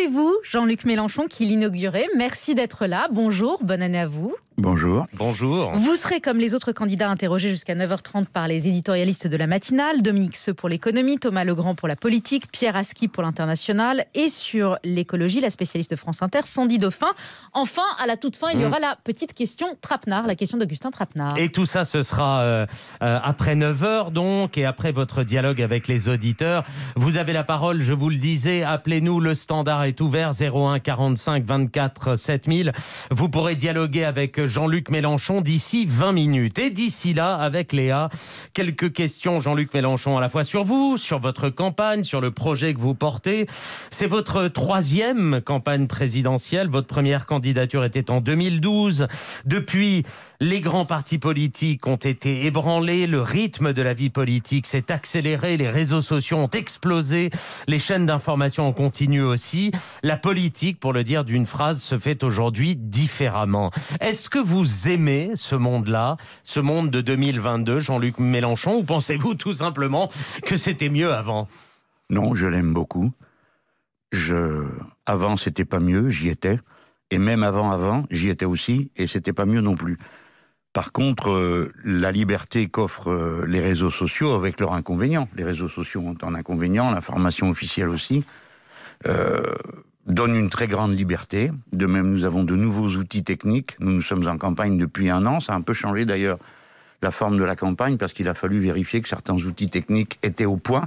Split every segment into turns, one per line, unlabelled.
C'est vous, Jean-Luc Mélenchon, qui l'inaugurait. Merci d'être là. Bonjour, bonne année à vous.
Bonjour. Bonjour. Vous serez
comme les autres candidats interrogés jusqu'à 9h30 par les éditorialistes de la matinale, Dominique Seux pour l'économie, Thomas Legrand pour la politique, Pierre Aski pour l'international et sur l'écologie, la spécialiste France Inter, Sandy Dauphin. Enfin, à la toute fin, il y mm. aura la petite question Trapenard, la question d'Augustin Trapnard.
Et tout ça, ce sera euh, euh, après 9h donc et après votre dialogue avec les auditeurs. Vous avez la parole, je vous le disais, appelez-nous le standard est ouvert 01 45 24 7000. Vous pourrez dialoguer avec Jean-Luc Mélenchon d'ici 20 minutes. Et d'ici là, avec Léa, quelques questions, Jean-Luc Mélenchon, à la fois sur vous, sur votre campagne, sur le projet que vous portez. C'est votre troisième campagne présidentielle. Votre première candidature était en 2012. Depuis, les grands partis politiques ont été ébranlés, le rythme de la vie politique s'est accéléré, les réseaux sociaux ont explosé, les chaînes d'information ont continué aussi. La politique, pour le dire d'une phrase, se fait aujourd'hui différemment. Est-ce que vous aimez ce monde-là, ce monde de 2022, Jean-Luc Mélenchon, ou pensez-vous tout simplement que c'était mieux avant
Non, je l'aime beaucoup. Je... Avant, c'était pas mieux, j'y étais. Et même avant, avant, j'y étais aussi, et c'était pas mieux non plus. Par contre, euh, la liberté qu'offrent euh, les réseaux sociaux avec leurs inconvénients, les réseaux sociaux ont un inconvénient, l'information officielle aussi, euh, donne une très grande liberté. De même, nous avons de nouveaux outils techniques. Nous nous sommes en campagne depuis un an. Ça a un peu changé d'ailleurs la forme de la campagne parce qu'il a fallu vérifier que certains outils techniques étaient au point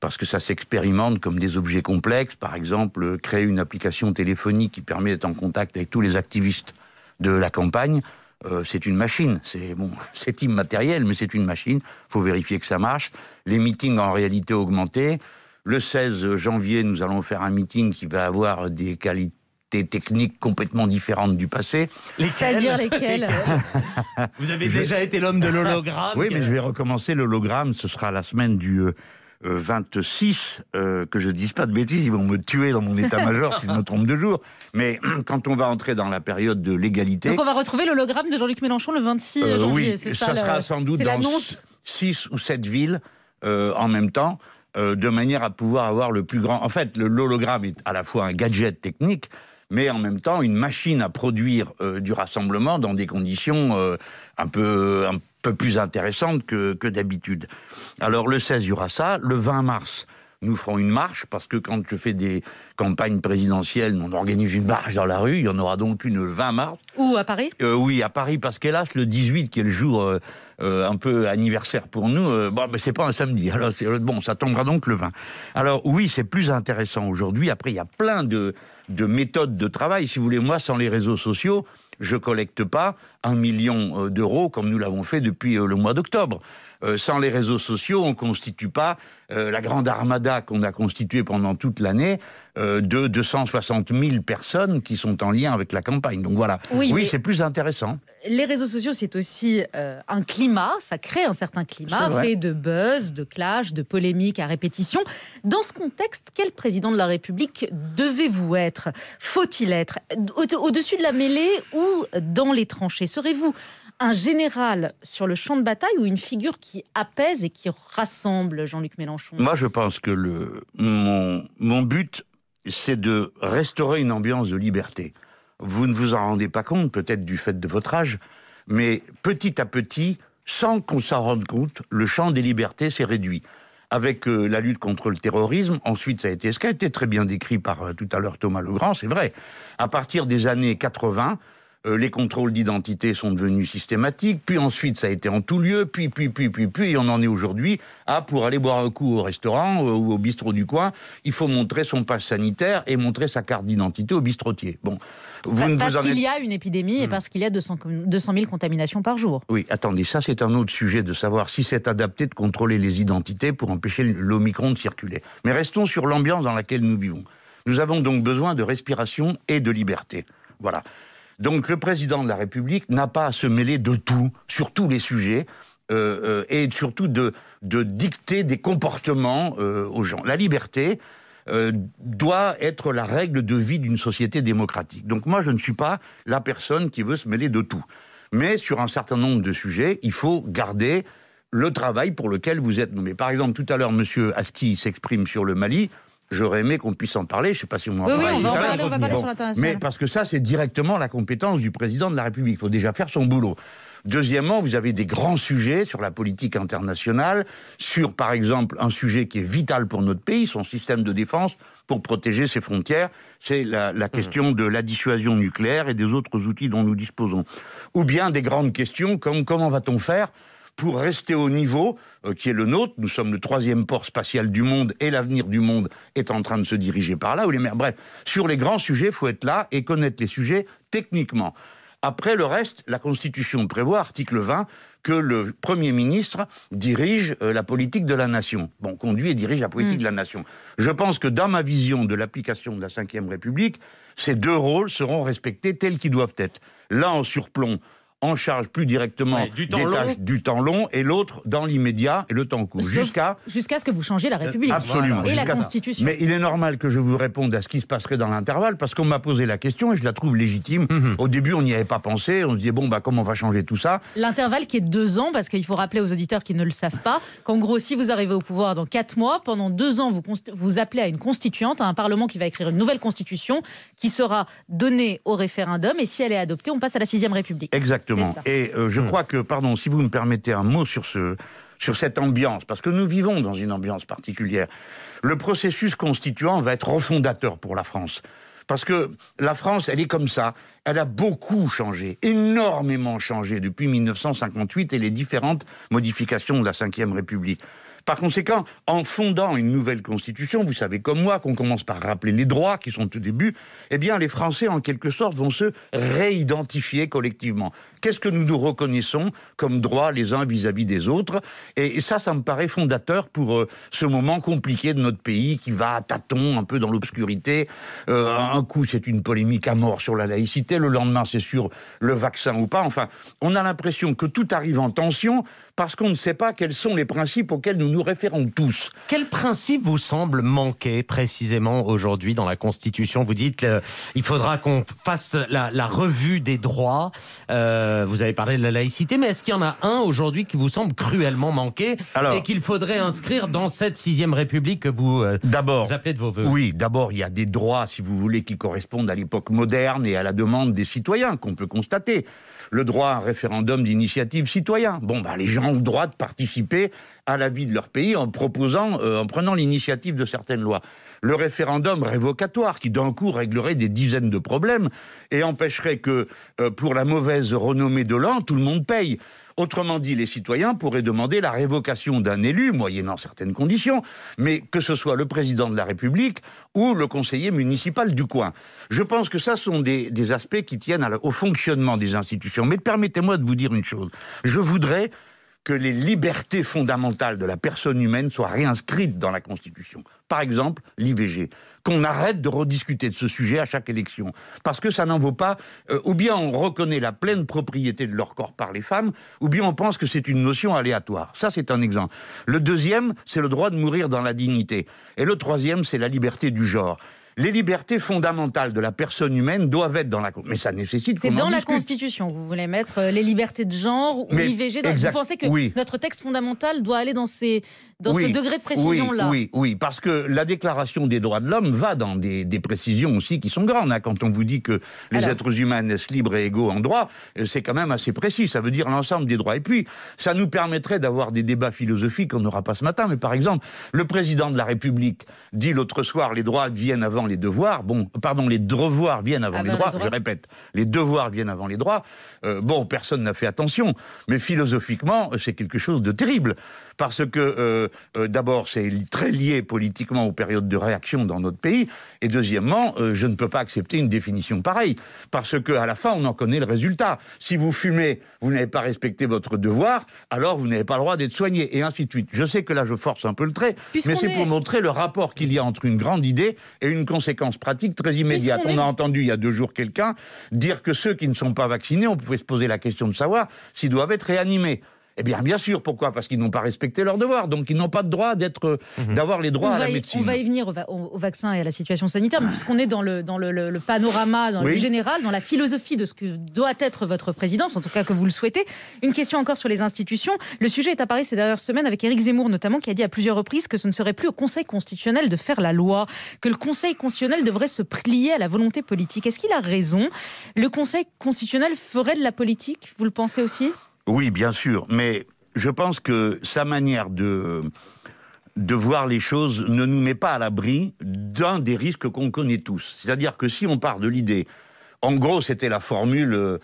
parce que ça s'expérimente comme des objets complexes. Par exemple, créer une application téléphonique qui permet d'être en contact avec tous les activistes de la campagne. Euh, c'est une machine. C'est bon, c'est immatériel, mais c'est une machine. Faut vérifier que ça marche. Les meetings en réalité augmentés. Le 16 janvier, nous allons faire un meeting qui va avoir des qualités techniques complètement différentes du passé. C'est-à-dire lesquelles, Vous avez déjà été l'homme de l'hologramme. Oui, mais je vais recommencer l'hologramme. Ce sera la semaine du euh, 26, euh, que je ne dise pas de bêtises, ils vont me tuer dans mon état-major si je me trompe de jour. Mais quand on va entrer dans la période de l'égalité. Donc on va
retrouver l'hologramme de Jean-Luc Mélenchon le 26 euh, janvier, c'est ça, ça sera sans doute dans
6 ou 7 villes euh, en même temps. de manière à pouvoir avoir le plus grand. En fait, l'hologramme est à la fois un gadget technique, mais en même temps une machine à produire du rassemblement dans des conditions un, peu, un peu plus intéressantes que, que d'habitude. Alors le 16, il y aura ça. Le 20 mars, nous ferons une marche, parce que quand je fais des campagnes présidentielles, on organise une marche dans la rue, il y en aura donc une le 20 mars. Ou à Paris euh, Oui, à Paris, parce qu'hélas, le 18, qui est le jour euh, euh, un peu anniversaire pour nous, bon, mais c'est pas un samedi, alors bon, ça tombera donc le 20. Alors oui, c'est plus intéressant aujourd'hui, après il y a plein de, méthodes de travail, si vous voulez, moi, sans les réseaux sociaux, je collecte pas un million d'euros comme nous l'avons fait depuis le mois d'octobre. Euh, sans les réseaux sociaux, on ne constitue pas euh, la grande armada qu'on a constituée pendant toute l'année euh, de 260 000 personnes qui sont en lien avec la campagne. Donc voilà, oui, c'est plus intéressant.
Les réseaux sociaux, c'est aussi un climat, ça crée un certain climat, fait de buzz, de clash, de polémiques à répétition. Dans ce contexte, quel président de la République devez-vous être Faut-il être Au-dessus de la mêlée ou dans les tranchées Serez-vous un général sur le champ de bataille ou une figure qui apaise et qui rassemble Jean-Luc Mélenchon Moi,
je pense que le, mon, mon but, c'est de restaurer une ambiance de liberté. Vous ne vous en rendez pas compte, peut-être du fait de votre âge, mais petit à petit, sans qu'on s'en rende compte, le champ des libertés s'est réduit. Avec euh, la lutte contre le terrorisme, ensuite ça a été ce qui a été très bien décrit par euh, tout à l'heure Thomas Legrand, c'est vrai. À partir des années 80, euh, les contrôles d'identité sont devenus systématiques, puis ensuite ça a été en tout lieu, puis, puis, puis, puis, puis, et on en est aujourd'hui à, pour aller boire un coup au restaurant euh, ou au bistrot du coin, il faut montrer son passe sanitaire et montrer sa carte d'identité au bistrotier. Bon. parce, qu'il y
a une épidémie et hmm. parce qu'il y a 200 000 contaminations par jour.
Oui, attendez, ça c'est un autre sujet de savoir si c'est adapté de contrôler les identités pour empêcher l'Omicron de circuler. Mais restons sur l'ambiance dans laquelle nous vivons. Nous avons donc besoin de respiration et de liberté. Voilà. Donc le président de la République n'a pas à se mêler de tout, sur tous les sujets, euh, euh, et surtout de, dicter des comportements euh, aux gens. La liberté doit être la règle de vie d'une société démocratique. Donc moi, je ne suis pas la personne qui veut se mêler de tout. Mais sur un certain nombre de sujets, il faut garder le travail pour lequel vous êtes nommé. Par exemple, tout à l'heure, M. Aski s'exprime sur le Mali j'aurais aimé qu'on puisse en parler. Je ne sais pas si vous m'en Oui, on va parler, Mais parce que ça, c'est directement la compétence du président de la République. Il faut déjà faire son boulot. Deuxièmement, vous avez des grands sujets sur la politique internationale, sur par exemple un sujet qui est vital pour notre pays, son système de défense pour protéger ses frontières, c'est la, la, mmh. question de la dissuasion nucléaire et des autres outils dont nous disposons. Ou bien des grandes questions comme comment va-t-on faire pour rester au niveau euh, qui est le nôtre. Nous sommes le troisième port spatial du monde et l'avenir du monde est en train de se diriger par là. Ou les mers. Bref, sur les grands sujets, il faut être là et connaître les sujets techniquement. Après le reste, la Constitution prévoit, article 20, que le Premier ministre dirige euh, la politique de la nation. Bon, conduit et dirige la politique de la hmm. nation. Je pense que dans ma vision de l'application de la Ve République, ces deux rôles seront respectés tels qu'ils doivent être. Là, en surplomb en charge plus directement du temps des long. tâches du temps long et l'autre dans l'immédiat et le temps court. Jusqu'à
jusqu'à ce que vous changiez la euh, République absolument, et la Constitution. Mais
il est normal que je vous réponde à ce qui se passerait dans l'intervalle parce qu'on m'a posé la question et je la trouve légitime. Mhm. Au début, on n'y avait pas pensé. On se disait, bon, bah, comment on va changer tout ça
L'intervalle qui est de deux ans, parce qu'il faut rappeler aux auditeurs qui ne le savent pas qu'en gros, si vous arrivez au pouvoir dans quatre mois, pendant deux ans, vous, vous appelez à une constituante, à un Parlement qui va écrire une nouvelle Constitution qui sera donnée au référendum et si elle est adoptée, on passe à la sixième République. Exactement.
Et euh, je hmm. crois que, pardon, si vous me permettez un mot sur ce, sur cette ambiance, parce que nous vivons dans une ambiance particulière. Le processus constituant va être refondateur pour la France. Parce que la France, elle est comme ça. Elle a beaucoup changé, énormément changé depuis 1958 et les différentes modifications de la Ve République. Par conséquent, en fondant une nouvelle constitution, vous savez comme moi qu'on commence par rappeler les droits qui sont au début, eh bien les Français, en quelque sorte, vont se réidentifier collectivement. Qu'est-ce que nous nous reconnaissons comme droit les uns vis-à-vis des autres et, ça, ça me paraît fondateur pour euh, ce moment compliqué de notre pays qui va à tâtons, un peu dans l'obscurité. Euh, un coup, c'est une polémique à mort sur la laïcité. Le lendemain, c'est sur le vaccin ou pas. Enfin, on a l'impression que tout arrive en tension parce qu'on ne sait pas quels sont les principes auxquels nous nous référons tous.
Quels principes vous semble manquer précisément aujourd'hui dans la Constitution Vous dites qu'il euh, faudra qu'on fasse la, revue des droits. Euh, vous avez parlé de la laïcité, mais est-ce qu'il y en a un aujourd'hui qui vous semble cruellement manqué et qu'il faudrait inscrire
dans cette sixième République que vous, euh, d'abord appelez de vos voeux Oui, d'abord, il y a des droits, si vous voulez, qui correspondent à l'époque moderne et à la demande des citoyens, qu'on peut constater. Le droit à un référendum d'initiative citoyen. Bon, bah, les gens ont le droit de participer à la vie de leur pays en proposant, euh, en prenant l'initiative de certaines lois le référendum révocatoire qui d'un coup réglerait des dizaines de problèmes et empêcherait que euh, pour la mauvaise renommée de l'an, tout le monde paye. Autrement dit, les citoyens pourraient demander la révocation d'un élu, moyennant certaines conditions, mais que ce soit le président de la République ou le conseiller municipal du coin. Je pense que ça sont des, aspects qui tiennent au fonctionnement des institutions. Mais permettez-moi de vous dire une chose. Je voudrais que les libertés fondamentales de la personne humaine soient réinscrites dans la Constitution par exemple l'IVG. Qu'on arrête de rediscuter de ce sujet à chaque élection. Parce que ça n'en vaut pas. Euh, ou bien on reconnaît la pleine propriété de leur corps par les femmes, ou bien on pense que c'est une notion aléatoire. Ça, c'est un exemple. Le deuxième, c'est le droit de mourir dans la dignité. Et le troisième, c'est la liberté du genre les libertés fondamentales de la personne humaine doivent être dans la Mais ça nécessite C'est dans la
Constitution, vous voulez mettre euh, les libertés de genre ou l'IVG. Vous pensez que notre texte fondamental doit aller dans, ces, dans ce degré de précision-là oui,
oui, parce que la Déclaration des droits de l'homme va dans des, précisions aussi qui sont grandes. Hein. Quand on vous dit que les êtres humains naissent libres et égaux en droit, euh, c'est quand même assez précis. Ça veut dire l'ensemble des droits. Et puis, ça nous permettrait d'avoir des débats philosophiques qu'on n'aura pas ce matin. Mais par exemple, le président de la République dit l'autre soir les droits viennent avant les devoirs. Bon, pardon, les devoirs viennent avant, ah ben, les droits. Je répète, les devoirs viennent avant les droits. Euh, bon, personne n'a fait attention, mais philosophiquement, c'est quelque chose de terrible parce que euh, euh, d'abord c'est très lié politiquement aux périodes de réaction dans notre pays, et deuxièmement, euh, je ne peux pas accepter une définition pareille, parce que à la fin on en connaît le résultat. Si vous fumez, vous n'avez pas respecté votre devoir, alors vous n'avez pas le droit d'être soigné, et ainsi de suite. Je sais que là je force un peu le trait, mais c'est pour montrer le rapport qu'il y a entre une grande idée et une conséquence pratique très immédiate. On, on a entendu il y a deux jours quelqu'un dire que ceux qui ne sont pas vaccinés, on pouvait se poser la question de savoir s'ils doivent être réanimés. Eh bien, bien sûr. Pourquoi Parce qu'ils n'ont pas respecté leurs devoirs. Donc, ils n'ont pas de droit d'être, euh, mhm. d'avoir les droits à la médecine. On va y
venir au, vaccin et à la situation sanitaire, puisqu'on est dans le, panorama, dans le général, dans la philosophie de ce que doit être votre présidence, en tout cas que vous le souhaitez. Une question encore sur les institutions. Le sujet est apparu ces dernières semaines avec Éric Zemmour, notamment, qui a dit à plusieurs reprises que ce ne serait plus au Conseil constitutionnel de faire la loi, que le Conseil constitutionnel devrait se plier à la volonté politique. Est-ce qu'il a raison Le Conseil constitutionnel ferait de la politique, vous le pensez aussi
oui, bien sûr, mais je pense que sa manière de, de voir les choses ne nous met pas à l'abri d'un des risques qu'on connaît tous. C'est-à-dire que si on part de l'idée en gros, c'était la formule euh,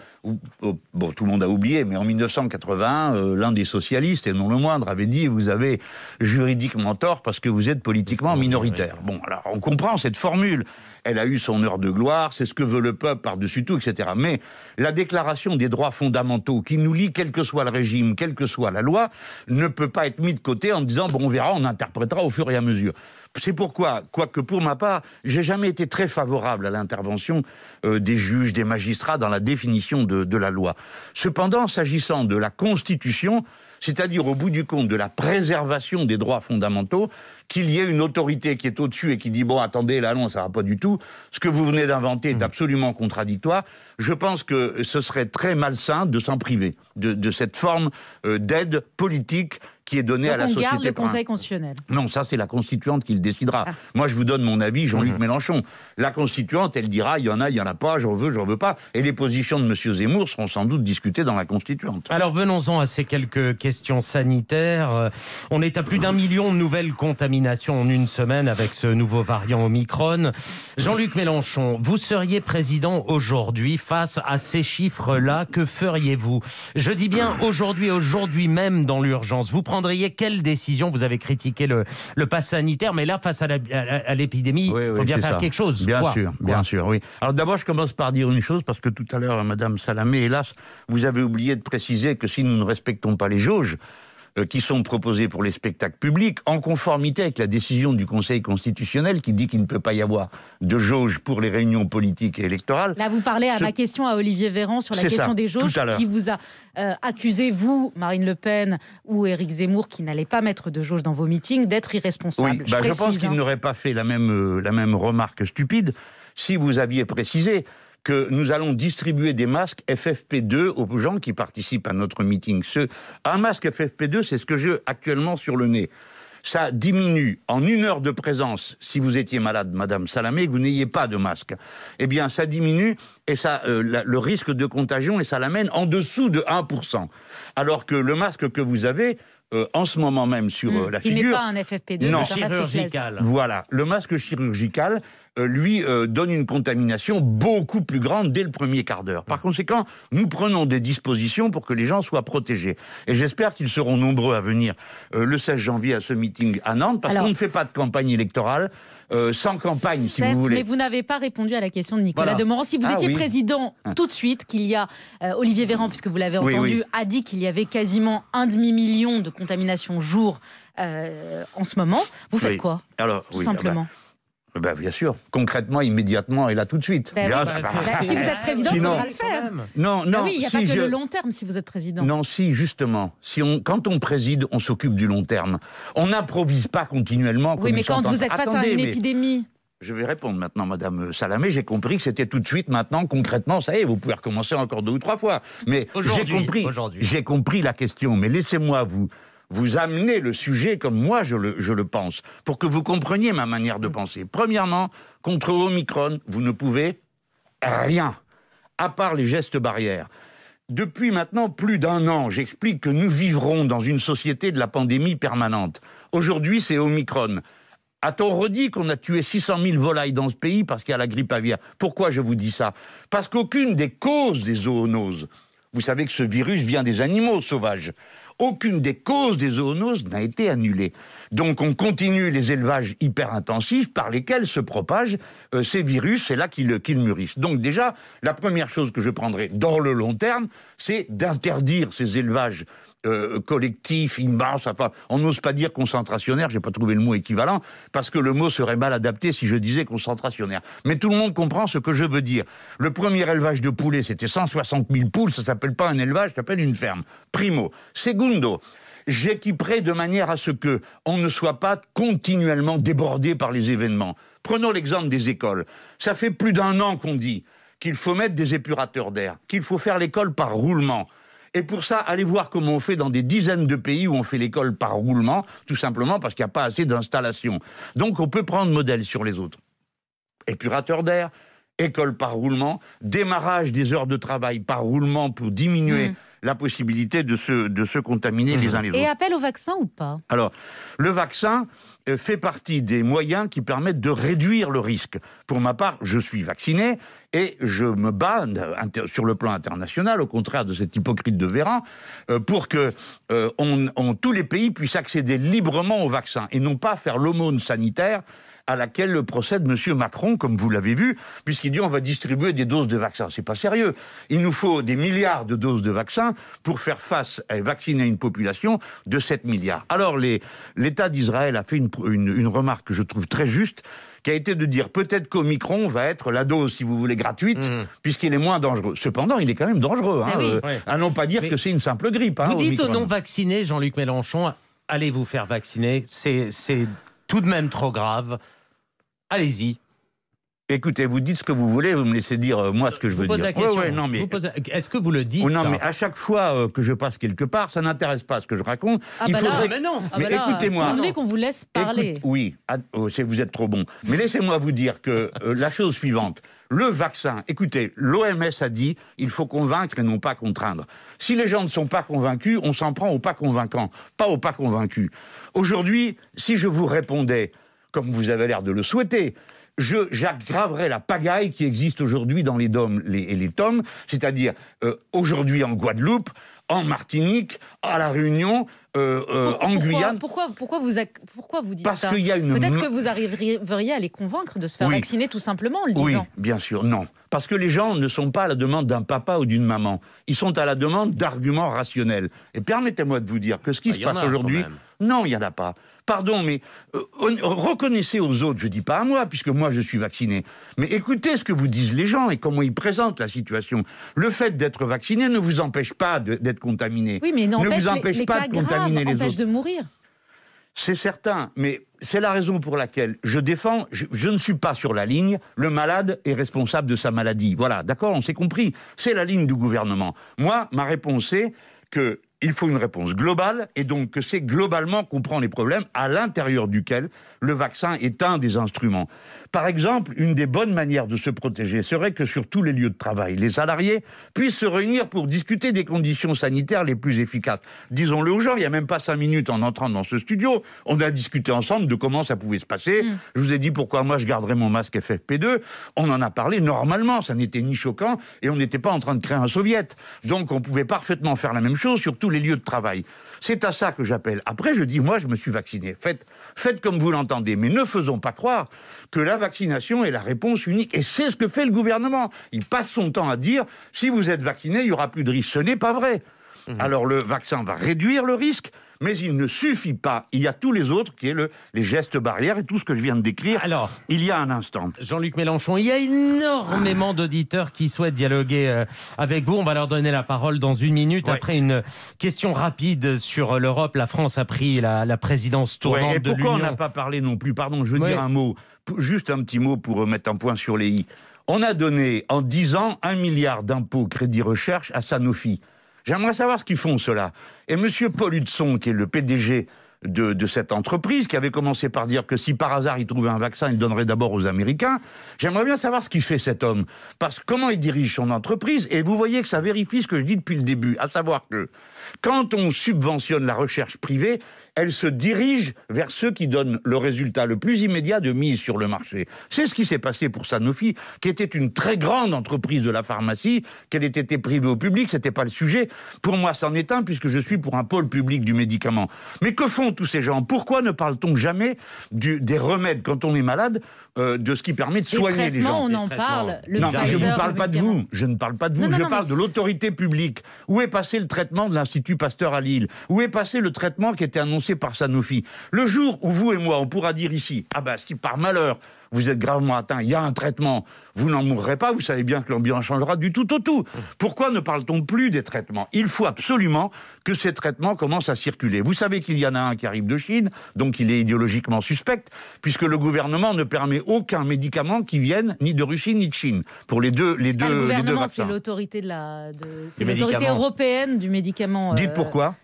oh, bon, tout le monde a oublié, mais en 1980, euh, l'un des socialistes, et non le moindre, avait dit vous avez juridiquement tort parce que vous êtes politiquement minoritaire. Bon, alors on comprend cette formule. Elle a eu son heure de gloire, c'est ce que veut le peuple par-dessus tout, etc. Mais la déclaration des droits fondamentaux qui nous lie quel que soit le régime, quelle que soit la loi, ne peut pas être mise de côté en disant bon, on verra, on interprétera au fur et à mesure. C'est pourquoi, quoique pour ma part, j'ai jamais été très favorable à l'intervention euh, des juges, des magistrats dans la définition de la loi. Cependant, s'agissant de la Constitution, c'est-à-dire au bout du compte de la préservation des droits fondamentaux, qu'il y ait une autorité qui est au-dessus et qui dit bon, attendez, là non, ça va pas du tout. Ce que vous venez d'inventer est hmm. absolument contradictoire. Je pense que ce serait très malsain de s'en priver de, cette forme euh, d'aide politique qui est donnée à la on société. Garde le Conseil constitutionnel. Non, ça c'est la constituante qui le décidera. Ah. Moi, je vous donne mon avis, Jean-Luc hmm. Mélenchon. La constituante, elle dira, il y en a, il y en a pas, j'en veux, j'en veux pas. Et les positions de M. Zemmour seront sans doute discutées dans la constituante.
Alors venons-en à ces quelques questions sanitaires. Euh, on est à plus d'un million de nouvelles contaminations en une semaine avec ce nouveau variant Omicron. Jean-Luc Mélenchon, vous seriez président aujourd'hui face à ces chiffres-là, que feriez-vous Je dis bien aujourd'hui, aujourd'hui même dans l'urgence. Vous prendriez quelle décision Vous avez critiqué le, le pass sanitaire, mais là, face à l'épidémie, il faut bien faire quelque chose. Bien sûr, bien
sûr, oui. Alors d'abord, je commence par dire une chose, parce que tout à l'heure, Madame Salamé, hélas, vous avez oublié de préciser que si nous ne respectons pas les jauges, euh, qui sont proposés pour les spectacles publics en conformité avec la décision du Conseil constitutionnel qui dit qu'il ne peut pas y avoir de jauge pour les réunions politiques et électorales. Là,
vous parlez à ma question à Olivier Véran sur la question des jauges qui vous a euh, accusé, vous, Marine Le Pen ou Éric Zemmour, qui n'allait pas mettre de jauge dans vos meetings, d'être irresponsable. Oui, bah, je, pense qu'il hein.
n'aurait pas fait la même, euh, la même remarque stupide si vous aviez précisé que nous allons distribuer des masques FFP2 aux gens qui participent à notre meeting. Ce, un masque FFP2, c'est ce que j'ai actuellement sur le nez ça diminue en une heure de présence, si vous étiez malade, Madame Salamé, que vous n'ayez pas de masque, eh bien, ça diminue et ça, euh, le risque de contagion, et ça l'amène en dessous de 1%. Alors que le masque que vous avez, euh, en ce moment même sur hmm. euh, la figure. Il n'est pas
un FFP2, non. chirurgical.
Voilà, le masque chirurgical euh, lui donne une contamination beaucoup plus grande dès le premier quart d'heure. Par conséquent, nous prenons des dispositions pour que les gens soient protégés. Et j'espère qu'ils seront nombreux à venir le 16 janvier à ce meeting à Nantes, parce qu'on ne fait pas de campagne électorale. Euh, sans campagne, si vous voulez. Mais
vous n'avez pas répondu à la question de Nicolas Demorand. Si vous ah étiez président ah. tout de suite, qu'il y a euh, Olivier Véran, puisque vous l'avez entendu, a dit qu'il y avait quasiment un demi-million de contaminations jour euh, en ce moment, vous faites quoi
Alors, tout ah bah, simplement. Euh, ben, bien sûr, concrètement, immédiatement et là tout de suite. Ben bah, bah, si vous êtes président, il faudra le
faire. Non, non. Ben oui, il n'y a pas que le long terme si vous êtes président. Non,
si, justement. Si on, quand on préside, on s'occupe du long terme. On n'improvise pas continuellement. Oui, mais quand vous êtes face à une
épidémie.
Je vais répondre maintenant, Madame Salamé. J'ai compris que c'était tout de suite, maintenant, concrètement. Ça y est, vous pouvez recommencer encore deux ou trois fois. Mais j'ai compris, j'ai compris la question. Mais laissez-moi vous vous amenez le sujet comme moi je le, je le pense, pour que vous compreniez ma manière de mm. penser. Premièrement, contre Omicron, vous ne pouvez rien, à part les gestes barrières. Depuis maintenant plus d'un an, j'explique que nous vivrons dans une société de la pandémie permanente. Aujourd'hui, c'est Omicron. A-t-on redit qu'on a tué 600 000 volailles dans ce pays parce qu'il y a la grippe aviaire Pourquoi je vous dis ça Parce qu'aucune des causes des zoonoses, vous savez que ce virus vient des animaux sauvages, aucune des causes des zoonoses n'a été annulée. Donc on continue les élevages hyper intensifs par lesquels se propagent euh, ces virus, c'est là qu'ils mûrissent. Donc déjà, la première chose que je prendrai dans le long terme, c'est d'interdire ces élevages euh, collectif, immense, enfin, on n'ose pas dire concentrationnaire, j'ai pas trouvé le mot équivalent, parce que le mot serait mal adapté si je disais concentrationnaire. Mais tout le monde comprend ce que je veux dire. Le premier élevage de poulets, c'était 160 000 poules, ça s'appelle pas un élevage, ça s'appelle une ferme. Primo. Segundo, j'équiperai de manière à ce que on ne soit pas continuellement débordé par les événements. Prenons l'exemple des écoles. Ça fait plus d'un an qu'on dit qu'il faut mettre des épurateurs d'air, qu'il faut faire l'école par roulement, et pour ça, allez voir comment on fait dans des dizaines de pays où on fait l'école par roulement, tout simplement parce qu'il n'y a pas assez d'installations. Donc on peut prendre modèle sur les autres. Épurateur d'air, école par roulement, démarrage des heures de travail par roulement pour diminuer mmh. la possibilité de se, de se contaminer les mmh. uns les autres. Et
appel au vaccin ou pas
Alors, le vaccin, euh, fait partie des moyens qui permettent de réduire le risque. Pour ma part, je suis vacciné et je me bats sur le plan international, au contraire de cet hypocrite de Véran, euh, pour que euh, tous les pays puissent accéder librement au vaccin et non pas faire l'aumône sanitaire à laquelle procède M. Macron, comme vous l'avez vu, puisqu'il dit on va distribuer des doses de vaccins. C'est pas sérieux. Il nous faut des milliards de doses de vaccins pour faire face et vacciner une population de 7 milliards. Alors l'État d'Israël a fait une, remarque que je trouve très juste qui a été de dire peut-être qu'Omicron va être la dose, si vous voulez, gratuite, mmh. puisqu'il est moins dangereux. Cependant, il est quand même dangereux. Hein, eh euh, à non pas dire que c'est une simple grippe. Hein, vous dites aux
non-vaccinés, Jean-Luc Mélenchon, allez vous faire vacciner, c'est
tout de même trop grave. Allez-y. Écoutez, vous dites ce que vous voulez, vous me laissez dire euh, moi ce que je, veux dire. mais... Est-ce que vous le dites Non, mais à chaque fois euh, que je passe quelque part, ça n'intéresse pas ce que je raconte. Ah il bah faudrait... mais non ah bah écoutez-moi. Vous voulez
qu'on vous laisse parler
Oui, ah, oh, vous êtes trop bon. Mais laissez-moi vous dire que euh, la chose suivante. Le vaccin, écoutez, l'OMS a dit il faut convaincre et non pas contraindre. Si les gens ne sont pas convaincus, on s'en prend aux pas convaincants, pas aux pas convaincus. Aujourd'hui, si je vous répondais comme vous avez l'air de le souhaiter, j'aggraverai la pagaille qui existe aujourd'hui dans les DOM et les TOM, c'est-à-dire euh, aujourd'hui en Guadeloupe, en Martinique, à La Réunion, euh, euh, en Guyane.
Pourquoi, pourquoi, vous, pourquoi vous dites ça Peut-être que vous arriveriez à les convaincre de se faire vacciner tout simplement en le disant. Oui,
bien sûr, non. Parce que les gens ne sont pas à la demande d'un papa ou d'une maman. Ils sont à la demande d'arguments rationnels. Et permettez-moi de vous dire que ce qui ah, se passe aujourd'hui... Non, il n'y en a pas pardon, mais euh, euh, reconnaissez aux autres, je dis pas à moi, puisque moi je suis vacciné, mais écoutez ce que vous disent les gens et comment ils présentent la situation. Le fait d'être vacciné ne vous empêche pas d'être contaminé. Oui, mais non, ne vous empêche pas de contaminer les autres. de mourir. C'est certain, mais c'est la raison pour laquelle je défends, je, je, ne suis pas sur la ligne, le malade est responsable de sa maladie. Voilà, d'accord, on s'est compris. C'est la ligne du gouvernement. Moi, ma réponse est que il faut une réponse globale, et donc que c'est globalement qu'on prend les problèmes à l'intérieur duquel le vaccin est un des instruments. Par exemple, une des bonnes manières de se protéger serait que sur tous les lieux de travail, les salariés puissent se réunir pour discuter des conditions sanitaires les plus efficaces. Disons-le aux gens, il n'y a même pas cinq minutes en entrant dans ce studio, on a discuté ensemble de comment ça pouvait se passer. Mm. Je vous ai dit pourquoi moi je garderais mon masque FFP2. On en a parlé normalement, ça n'était ni choquant et on n'était pas en train de créer un soviet. Donc on pouvait parfaitement faire la même chose sur tous les lieux de travail. C'est à ça que j'appelle. Après, je dis, moi, je me suis vacciné. Faites, comme vous l'entendez, mais ne faisons pas croire que la vaccination est la réponse unique. Et c'est ce que fait le gouvernement. Il passe son temps à dire, si vous êtes vacciné, il n'y aura plus de risque. Ce n'est pas vrai. Mhm. Alors le vaccin va réduire le risque, mais il ne suffit pas. Il y a tous les autres qui est le, les gestes barrières et tout ce que je viens de décrire il y a un instant. Jean-Luc Mélenchon, il y a énormément
d'auditeurs qui souhaitent dialoguer euh, avec vous. On va leur donner la parole dans une minute après une question rapide sur l'Europe. La France a pris la, présidence tournante de l'Union. Pourquoi on n'a
pas parlé non plus Pardon, je veux dire un mot, juste un petit mot pour mettre un point sur les i. On a donné en 10 ans un milliard d'impôts crédit recherche à Sanofi. J'aimerais savoir ce qu'ils font, cela. Et M. Paul Hudson, qui est le PDG de, cette entreprise, qui avait commencé par dire que si par hasard il trouvait un vaccin, il donnerait d'abord aux Américains. J'aimerais bien savoir ce qu'il fait cet homme, parce que comment il dirige son entreprise, et vous voyez que ça vérifie ce que je dis depuis le début, à savoir que quand on subventionne la recherche privée, elle se dirige vers ceux qui donnent le résultat le plus immédiat de mise sur le marché. C'est ce qui s'est passé pour Sanofi, qui était une très grande entreprise de la pharmacie, qu'elle ait été privée au public, n'était pas le sujet. Pour moi, c'en est un, puisque je suis pour un pôle public du médicament. Mais que font tous ces gens Pourquoi ne parle-t-on jamais du, des remèdes quand on est malade, euh, de ce qui permet de soigner les, gens on en parle. Le non, je ne parle pas de vous, je ne parle pas de vous, je parle de l'autorité publique. Où est passé le traitement de l'institution tu Pasteur à Lille Où est passé le traitement qui était annoncé par Sanofi Le jour où vous et moi, on pourra dire ici, ah ben si par malheur, vous êtes gravement atteint, il y a un traitement, vous n'en mourrez pas, vous savez bien que l'ambiance changera du tout au tout. Pourquoi ne parle-t-on plus des traitements Il faut absolument que ces traitements commencent à circuler. Vous savez qu'il y en a un qui arrive de Chine, donc il est idéologiquement suspect, puisque le gouvernement ne permet aucun médicament qui vienne ni de Russie ni de Chine. Pour les deux, les deux, le gouvernement, C'est
l'autorité de la, européenne du médicament. Dites euh, pourquoi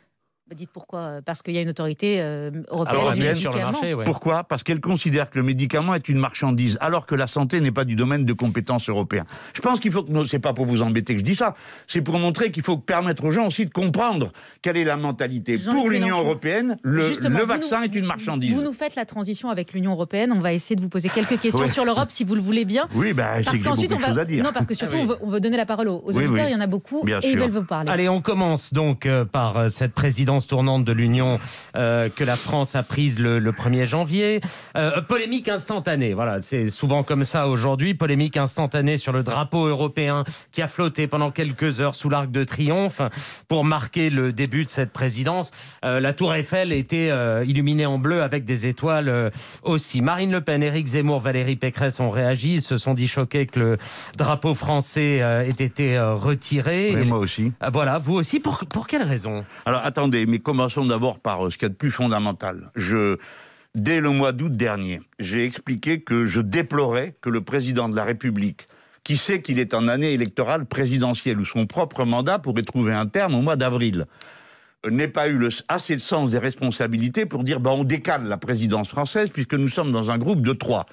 bah, dites pourquoi euh, Parce qu'il y a une autorité euh, européenne Sur le marché,
Pourquoi Parce qu'elle considère que le médicament est une marchandise, alors que la santé n'est pas du domaine de compétences européennes. Je pense qu'il faut que... C'est pas pour vous embêter que je dis ça, c'est pour montrer qu'il faut permettre aux gens aussi de comprendre quelle est la mentalité. pour l'Union européenne, le, vaccin est une marchandise. Vous,
nous faites la transition avec l'Union européenne. On va essayer de vous poser quelques questions sur l'Europe, si vous le voulez bien. Oui, ben, parce qu'ensuite, on va... dire. Non, parce que surtout, ah on, veut, donner la parole aux, auditeurs. Il y en a beaucoup et ils veulent vous parler.
Allez, on commence donc euh, par cette présidente tournante de l'Union euh, que la France a prise le, 1er janvier. Euh, polémique instantanée, voilà, c'est souvent comme ça aujourd'hui. Polémique instantanée sur le drapeau européen qui a flotté pendant quelques heures sous l'arc de triomphe pour marquer le début de cette présidence. Euh, la tour Eiffel était illuminée en bleu avec des étoiles aussi. Marine Le Pen, Éric Zemmour, Valérie Pécresse ont réagi. Ils se sont dit choqués que le drapeau français ait été retiré. Et moi aussi. Ah,
voilà, vous aussi. Pour, pour quelle raison Alors attendez, mais, commençons d'abord par euh, ce qui est a de plus fondamental. Je, dès le mois d'août dernier, j'ai expliqué que je déplorais que le président de la République, qui sait qu'il est en année électorale présidentielle ou son propre mandat pourrait trouver un terme au mois d'avril, euh, n'ait pas eu assez de sens des responsabilités pour dire bah, on décale la présidence française puisque nous sommes dans un groupe de trois.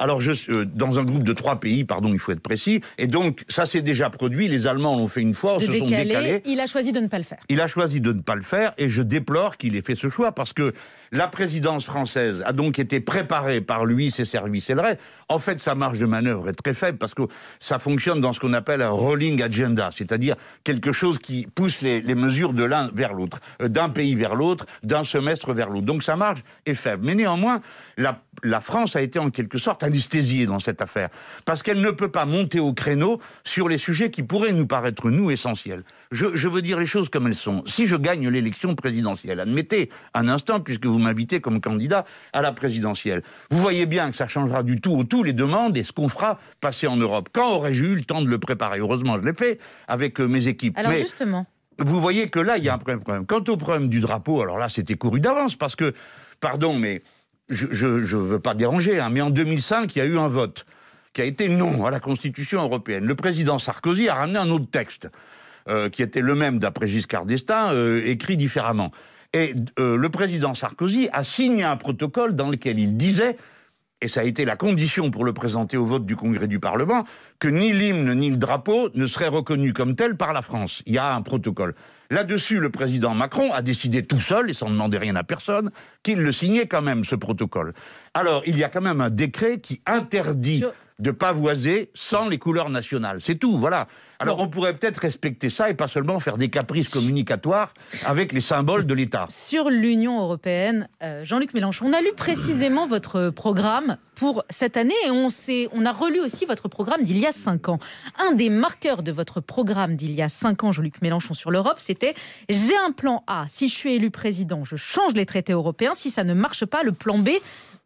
Alors, je, euh, dans un groupe de trois pays, pardon, il faut être précis. Et donc, ça s'est déjà produit. Les Allemands l'ont fait une fois, se sont décalés.
Il a choisi de ne pas le faire.
Il a choisi de ne pas le faire, et je déplore qu'il ait fait ce choix parce que la présidence française a donc été préparée par lui, ses services et le reste. En fait, sa marge de manœuvre est très faible parce que ça fonctionne dans ce qu'on appelle un rolling agenda, c'est-à-dire quelque chose qui pousse les, mesures de l'un vers l'autre, euh, d'un pays vers l'autre, d'un semestre vers l'autre. Donc sa marge est faible. Mais néanmoins, la, la France a été en quelque sorte anesthésiée dans cette affaire, parce qu'elle ne peut pas monter au créneau sur les sujets qui pourraient nous paraître, nous, essentiels. Je, veux dire les choses comme elles sont. Si je gagne l'élection présidentielle, admettez un instant, puisque vous m'invitez comme candidat à la présidentielle, vous voyez bien que ça changera du tout au tout les demandes et ce qu'on fera passer en Europe. Quand aurais-je eu le temps de le préparer Heureusement, je l'ai fait avec euh, mes équipes. Alors justement vous voyez que là, il y a un problème. Quant au problème du drapeau, alors là, c'était couru d'avance parce que, pardon, mais je ne veux pas déranger, hein, mais en 2005, il y a eu un vote qui a été non à la Constitution européenne. Le président Sarkozy a ramené un autre texte, euh, qui était le même d'après Giscard d'Estaing, euh, écrit différemment. Et euh, le président Sarkozy a signé un protocole dans lequel il disait et ça a été la condition pour le présenter au vote du Congrès du Parlement, que ni l'hymne ni le drapeau ne seraient reconnus comme tels par la France. Il y a un protocole. Là-dessus, le président Macron a décidé tout seul, et sans demander rien à personne, qu'il le signait quand même, ce protocole. Alors, il y a quand même un décret qui interdit de pavoiser sans les couleurs nationales. C'est tout, voilà. Alors on pourrait peut-être respecter ça et pas seulement faire des caprices communicatoires avec les symboles de l'État.
Sur l'Union européenne, euh, Jean-Luc Mélenchon, on a lu précisément votre programme pour cette année et on, on a relu aussi votre programme d'il y a cinq ans. Un des marqueurs de votre programme d'il y a cinq ans, Jean-Luc Mélenchon, sur l'Europe, c'était j'ai un plan A. Si je suis élu président, je change les traités européens. Si ça ne marche pas, le plan B,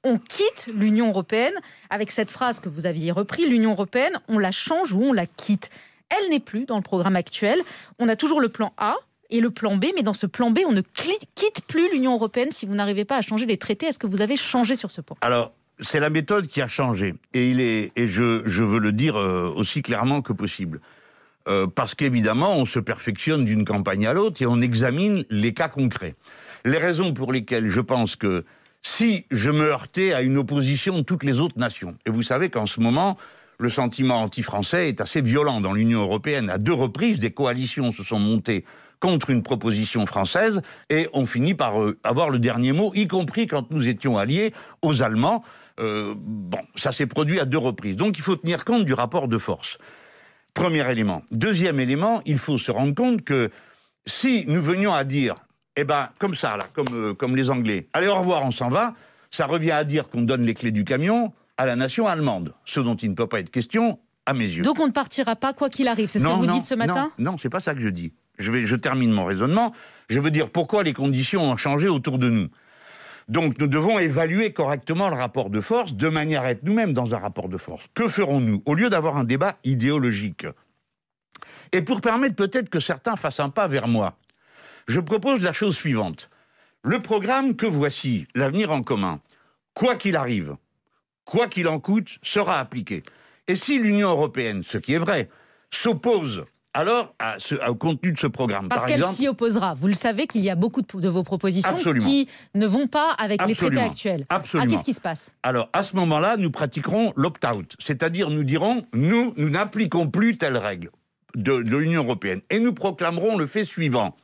on quitte l'Union européenne avec cette phrase que vous aviez reprise, l'Union européenne, on la change ou on la quitte. Elle n'est plus dans le programme actuel. On a toujours le plan A et le plan B, mais dans ce plan B, on ne quitte plus l'Union européenne si vous n'arrivez pas à changer les traités. Est-ce que vous avez changé sur ce point
Alors, c'est la méthode qui a changé. Et, je, veux le dire euh, aussi clairement que possible. Euh, parce qu'évidemment, on se perfectionne d'une campagne à l'autre et on examine les cas concrets. Les raisons pour lesquelles je pense que si je me heurtais à une opposition de toutes les autres nations. Et vous savez qu'en ce moment, le sentiment anti-français est assez violent dans l'Union européenne. À deux reprises, des coalitions se sont montées contre une proposition française et on finit par euh, avoir le dernier mot, y compris quand nous étions alliés aux Allemands. Euh, bon, ça s'est produit à deux reprises. Donc il faut tenir compte du rapport de force. Premier élément. Deuxième élément, il faut se rendre compte que si nous venions à dire eh ben, comme ça, là, comme, euh, comme les Anglais. Allez, au revoir, on s'en va. Ça revient à dire qu'on donne les clés du camion à la nation allemande, ce dont il ne peut pas être question, à mes yeux. Donc
on ne partira pas, quoi qu'il arrive. C'est ce que vous dites ce matin
Non, non c'est pas ça que je dis. Je, vais, je termine mon raisonnement. Je veux dire pourquoi les conditions ont changé autour de nous. Donc nous devons évaluer correctement le rapport de force de manière à être nous-mêmes dans un rapport de force. Que ferons-nous Au lieu d'avoir un débat idéologique. Et pour permettre peut-être que certains fassent un pas vers moi, je propose la chose suivante. Le programme que voici, l'avenir en commun, quoi qu'il arrive, quoi qu'il en coûte, sera appliqué. Et si l'Union européenne, ce qui est vrai, s'oppose alors au contenu de ce programme. Parce qu'elle s'y
opposera. Vous le savez qu'il y a beaucoup de, vos propositions qui ne vont pas avec les traités actuels. Absolument. Qu'est-ce qui se passe
Alors, à ce moment-là, nous pratiquerons l'opt-out. C'est-à-dire, nous dirons, nous, n'appliquons plus telle règle de l'Union européenne. Et nous proclamerons le fait suivant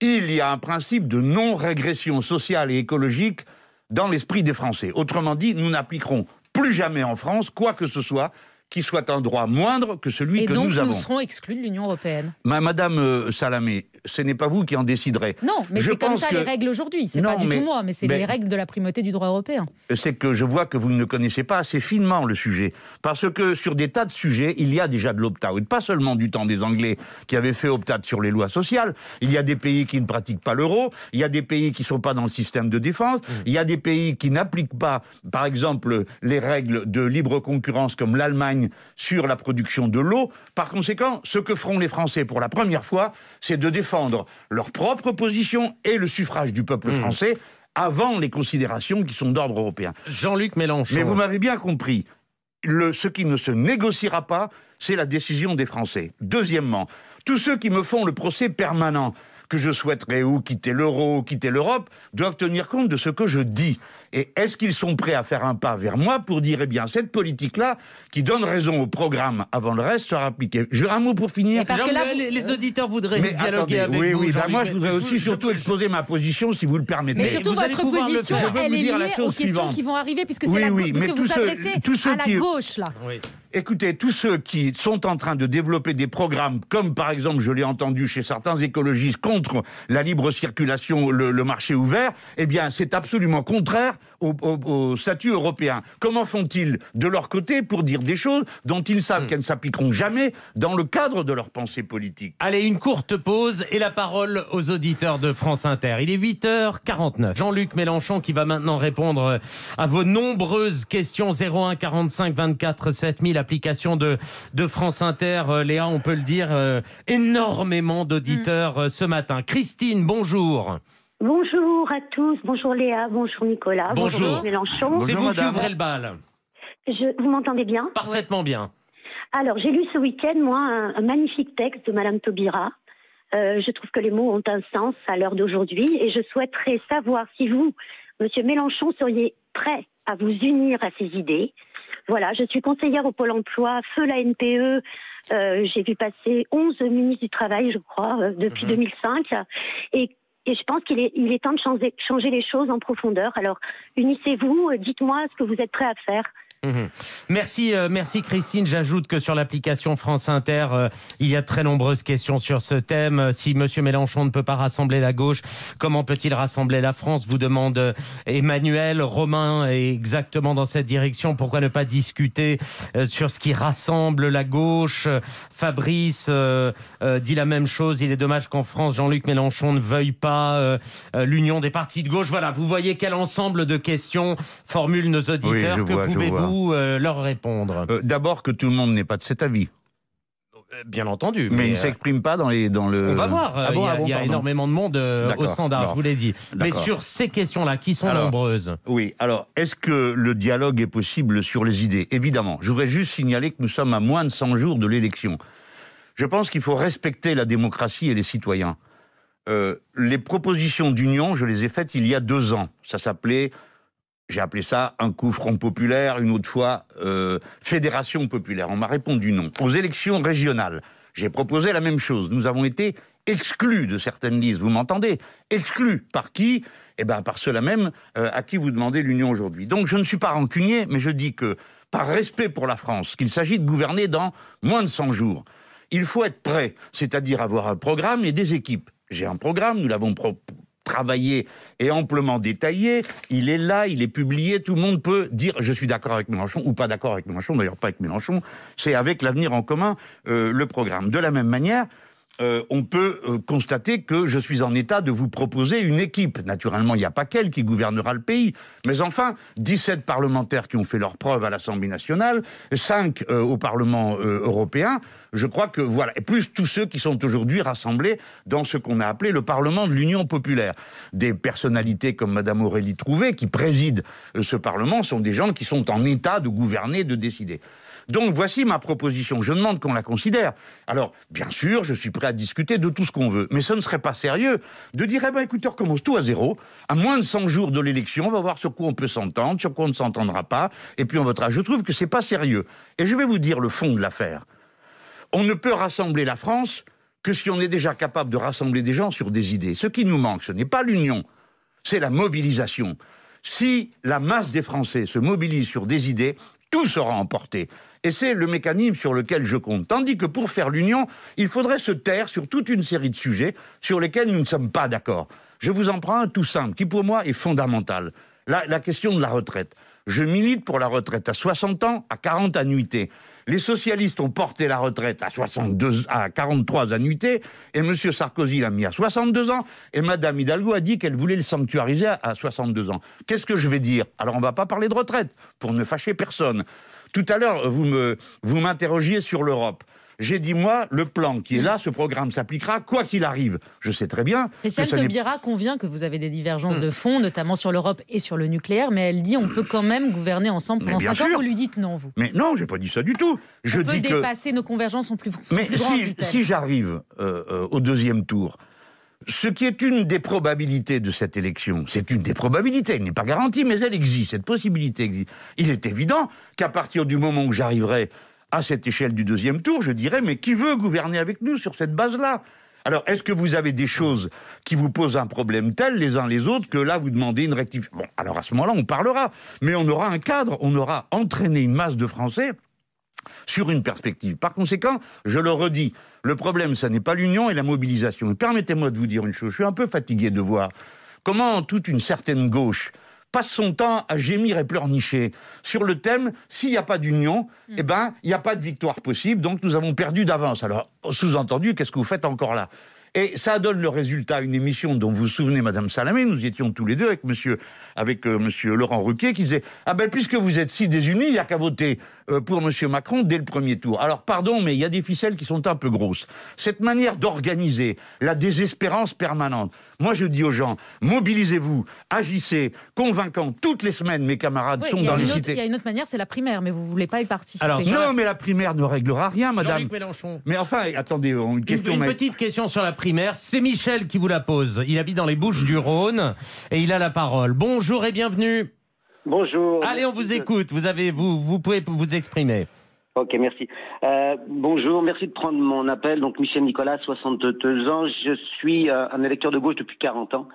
il y a un principe de non-régression sociale et écologique dans l'esprit des Français. Autrement dit, nous n'appliquerons plus jamais en France quoi que ce soit qui soit un droit moindre que celui que nous avons. Et donc nous serons
exclus de l'Union européenne.
Madame euh, Salamé, ce n'est pas vous qui en déciderez. Non, mais c'est comme ça les règles
aujourd'hui. C'est pas du tout moi, mais c'est ben, les règles de la primauté du droit européen.
C'est que je vois que vous ne connaissez pas assez finement le sujet. Parce que sur des tas de sujets, il y a déjà de l'opt-out. Pas seulement du temps des Anglais qui avaient fait opt-out sur les lois sociales. Il y a des pays qui ne pratiquent pas l'euro. Il y a des pays qui ne sont pas dans le système de défense. Mmh. Il y a des pays qui n'appliquent pas, par exemple, les règles de libre concurrence comme l'Allemagne sur la production de l'eau. Par conséquent, ce que feront les Français pour la première fois, c'est de défendre leur propre position et le suffrage du peuple hmm. français avant les considérations qui sont d'ordre européen. Jean-Luc Mélenchon. Mais vous m'avez bien compris. Le, ce qui ne se négociera pas, c'est la décision des Français. Deuxièmement, tous ceux qui me font le procès permanent que je souhaiterais ou quitter l'euro ou quitter l'Europe, doivent tenir compte de ce que je dis. Et est-ce qu'ils sont prêts à faire un pas vers moi pour dire, eh bien, cette politique-là, qui donne raison au programme avant le reste, sera appliquée Je un mot pour finir. Parce que là, les, auditeurs voudraient dialoguer avec vous. Oui, oui, ben moi, je voudrais aussi surtout exposer ma position, si vous le permettez. Mais surtout, votre position, elle est liée aux questions suivante. qui vont
arriver, puisque c'est oui, vous adressez à la gauche, là
écoutez, tous ceux qui sont en train de développer des programmes, comme par exemple, je l'ai entendu chez certains écologistes, contre la libre circulation, le, marché ouvert, eh bien, c'est absolument contraire au, statut européen. Comment font-ils de leur côté pour dire des choses dont ils savent hmm. qu'elles ne s'appliqueront jamais dans le cadre de leur pensée politique
Allez, une courte pause et la parole aux auditeurs de France Inter. Il est 8h49. Jean-Luc Mélenchon qui va maintenant répondre à vos nombreuses questions 01 45 24 7000 l'application de, France Inter. Euh, Léa, on peut le dire, euh, énormément d'auditeurs mm. euh, ce matin. Christine, bonjour.
Bonjour à tous, bonjour Léa, bonjour Nicolas, bonjour, Mélenchon. C'est vous qui ouvrez le bal. vous m'entendez bien Parfaitement bien. Alors, j'ai lu ce week-end, moi, un, magnifique texte de Madame Taubira. je trouve que les mots ont un sens à l'heure d'aujourd'hui et je souhaiterais savoir si vous, Monsieur Mélenchon, seriez prêt à vous unir à ces idées voilà, je suis conseillère au Pôle emploi, feu la NPE. Euh, j'ai vu passer 11 ministres du Travail, je crois, euh, depuis 2005. Mhm.
Et, et, je pense qu'il est, il est temps de changer, changer les choses en profondeur. Alors, unissez-vous, euh, dites-moi ce que vous êtes prêts à faire.
Mhm. Merci, euh, merci Christine. J'ajoute que sur l'application France Inter, euh, il y a très nombreuses questions sur ce thème. Euh, si Monsieur Mélenchon ne peut pas rassembler la gauche, comment peut-il rassembler la France Vous demande Emmanuel. Romain est exactement dans cette direction. Pourquoi ne pas discuter sur ce qui rassemble la gauche Fabrice dit la même chose. Il est dommage qu'en France, Jean-Luc Mélenchon ne veuille pas l'union des partis de gauche. Voilà, vous voyez quel ensemble de questions
formulent nos auditeurs. que pouvez-vous euh, leur répondre euh, D'abord que tout le monde n'est pas de cet avis. Euh, bien entendu. Mais, il ne s'exprime pas dans, les, dans le. On va voir. Ah il y a, ah énormément
de monde au standard, je vous l'ai dit. Mais sur ces questions-là, qui sont nombreuses.
Oui, alors, est-ce que le dialogue est possible sur les idées Évidemment. Je voudrais juste signaler que nous sommes à moins de 100 jours de l'élection. Je pense qu'il faut respecter la démocratie et les citoyens. les propositions d'union, je les ai faites il y a deux ans. Ça s'appelait j'ai appelé ça un coup Front Populaire, une autre fois euh, Fédération Populaire. On m'a répondu non. Aux élections régionales, j'ai proposé la même chose. Nous avons été exclus de certaines listes, vous m'entendez Exclus par qui Eh bien par ceux-là même euh, à qui vous demandez l'union aujourd'hui. Donc je ne suis pas rancunier, mais je dis que par respect pour la France, qu'il s'agit de gouverner dans moins de 100 jours, il faut être prêt, c'est-à-dire avoir un programme et des équipes. J'ai un programme, nous l'avons proposé travaillé et amplement détaillé. Il est là, il est publié, tout le monde peut dire je suis d'accord avec Mélenchon ou pas d'accord avec Mélenchon, d'ailleurs pas avec Mélenchon, c'est avec l'avenir en commun euh, le programme. De la même manière, euh, on peut euh, constater que je suis en état de vous proposer une équipe. Naturellement, il n'y a pas qu'elle qui gouvernera le pays. Mais enfin, 17 parlementaires qui ont fait leur preuve à l'Assemblée nationale, 5 euh, au Parlement européen, je crois que voilà. Et plus tous ceux qui sont aujourd'hui rassemblés dans ce qu'on a appelé le Parlement de l'Union populaire. Des personnalités comme Mme Aurélie Trouvé, qui préside ce Parlement, sont des gens qui sont en état de gouverner, de décider. Donc voici ma proposition. Je demande qu'on la considère. Alors, bien sûr, je suis prêt à discuter de tout ce qu'on veut, mais ce ne serait pas sérieux de dire, eh ben écoutez, on recommence tout à zéro, à moins de 100 jours de l'élection, on va voir sur quoi on peut s'entendre, sur quoi on ne s'entendra pas, et puis on votera. Je trouve que c'est pas sérieux. Et je vais vous dire le fond de l'affaire. On ne peut rassembler la France que si on est déjà capable de rassembler des gens sur des idées. Ce qui nous manque, ce n'est pas l'union, c'est la mobilisation. Si la masse des Français se mobilise sur des idées, tout sera emporté. Et c'est le mécanisme sur lequel je compte. Tandis que pour faire l'union, il faudrait se taire sur toute une série de sujets sur lesquels nous ne sommes pas d'accord. Je vous en prends un tout simple, qui pour moi est fondamental. La, question de la retraite. Je milite pour la retraite à 60 ans, à 40 annuités. Les socialistes ont porté la retraite à, 62, à 43 annuités, et M. Sarkozy l'a mis à 62 ans, et Mme Hidalgo a dit qu'elle voulait le sanctuariser à 62 ans. Qu'est-ce que je vais dire Alors on ne va pas parler de retraite, pour ne fâcher personne. Tout à l'heure, vous me, vous m'interrogiez sur l'Europe. J'ai dit, moi, le plan qui est là, ce programme s'appliquera quoi qu'il arrive. Je sais très bien. Et Taubira
convient que vous avez des divergences de fond, notamment sur l'Europe et sur le nucléaire, mais elle dit on peut quand même gouverner ensemble pendant 5 ans. Vous lui dites non, vous
Mais non, j'ai pas dit ça du tout. Je on dis peut que... dépasser
nos convergences, sont plus, sont mais si,
j'arrive euh, euh, au deuxième tour, ce qui est une des probabilités de cette élection, c'est une des probabilités, elle n'est pas garantie, mais elle existe, cette possibilité existe. Il est évident qu'à partir du moment où j'arriverai à cette échelle du deuxième tour, je dirais, mais qui veut gouverner avec nous sur cette base-là alors, est-ce que vous avez des choses qui vous posent un problème tel les uns les autres que là, vous demandez une rectification Bon, alors à ce moment-là, on parlera. Mais on aura un cadre, on aura entraîné une masse de Français sur une perspective. Par conséquent, je le redis, le problème, ce n'est pas l'union et la mobilisation. permettez-moi de vous dire une chose, je suis un peu fatigué de voir comment toute une certaine gauche passe son temps à gémir et pleurnicher sur le thème s'il n'y a pas d'union, mm. eh ben il n'y a pas de victoire possible, donc nous avons perdu d'avance. Alors sous-entendu, qu'est-ce que vous faites encore là Et ça donne le résultat une émission dont vous vous souvenez, Madame Salamé, nous étions tous les deux avec Monsieur avec M. Euh, Monsieur Laurent Ruquier qui disait Ah ben, puisque vous êtes si désunis, il n'y a qu'à voter euh, pour Monsieur Macron dès le premier tour. Alors, pardon, mais il y a des ficelles qui sont un peu grosses. Cette manière d'organiser la désespérance permanente. Moi, je dis aux gens mobilisez-vous, agissez, convaincant. Toutes les semaines, mes camarades sont dans les cités. Il y a
une autre manière, c'est la primaire, mais vous ne voulez pas y participer. non,
mais la primaire ne réglera rien, madame. Jean-Luc Mélenchon. Mais enfin, attendez, une question. une petite question sur la primaire. C'est Michel qui vous la pose.
Il habite dans les Bouches du Rhône et il a la parole. Bonjour. Bonjour et bienvenue. Bonjour. Allez, on vous écoute. Vous avez, vous, vous pouvez vous exprimer. Ok, merci. Euh, bonjour, merci de prendre mon appel. Donc Michel Nicolas, 62 ans. Je suis euh, un électeur de gauche depuis 40 ans.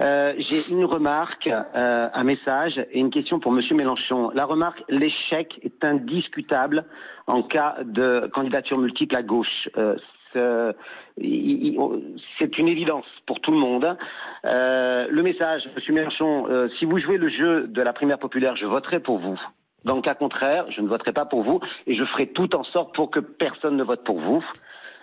Euh, j'ai une remarque, un message et une question pour Monsieur Mélenchon. La remarque, l'échec est indiscutable en cas de candidature multiple à gauche. Euh, oh, c'est une évidence pour tout le monde. Euh, le message, Monsieur Mélenchon, euh, si vous jouez le jeu de la primaire populaire, je voterai pour vous. Dans le cas contraire, je ne voterai pas pour vous et je ferai tout en sorte pour que personne
ne vote pour vous.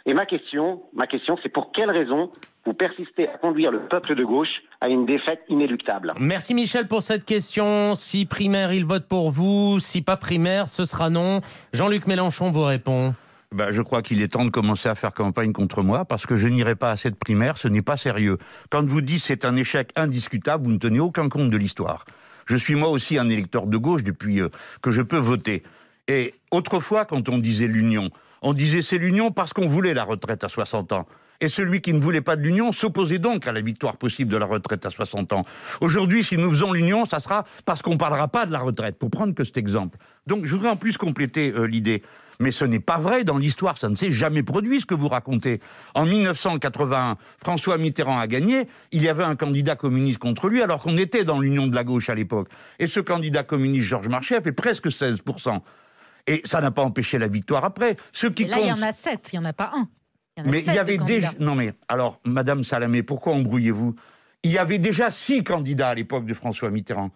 Et ma question, ma question, c'est pour quelle raison vous persistez à conduire le peuple de gauche à une défaite inéluctable
Merci Michel pour cette question. Si primaire, il vote pour vous. Si pas primaire, ce sera non. Jean-Luc Mélenchon vous répond.
Ben, je crois qu'il est temps de commencer à faire campagne contre moi parce que je n'irai pas à cette primaire, ce n'est pas sérieux. Quand vous dites c'est un échec indiscutable, vous ne tenez aucun compte de l'histoire. Je suis moi aussi un électeur de gauche depuis euh, que je peux voter. Et autrefois, quand on disait l'union, on disait c'est l'union parce qu'on voulait la retraite à 60 ans. Et celui qui ne voulait pas de l'union s'opposait donc à la victoire possible de la retraite à 60 ans. Aujourd'hui, si nous faisons l'union, ça sera parce qu'on ne parlera pas de la retraite, pour prendre que cet exemple. Donc je voudrais en plus compléter euh, l'idée. Mais ce n'est pas vrai dans l'histoire, ça ne s'est jamais produit ce que vous racontez. En 1981, François Mitterrand a gagné, il y avait un candidat communiste contre lui alors qu'on était dans l'union de la gauche à l'époque. Et ce candidat communiste, Georges Marchais, a fait presque 16%. Et ça n'a pas empêché la victoire après. Ce qui là, il y en
a 7, il n'y en a pas un. mais il y avait déjà...
Non mais, alors, Madame Salamé, pourquoi embrouillez-vous Il y avait déjà six candidats à l'époque de François Mitterrand.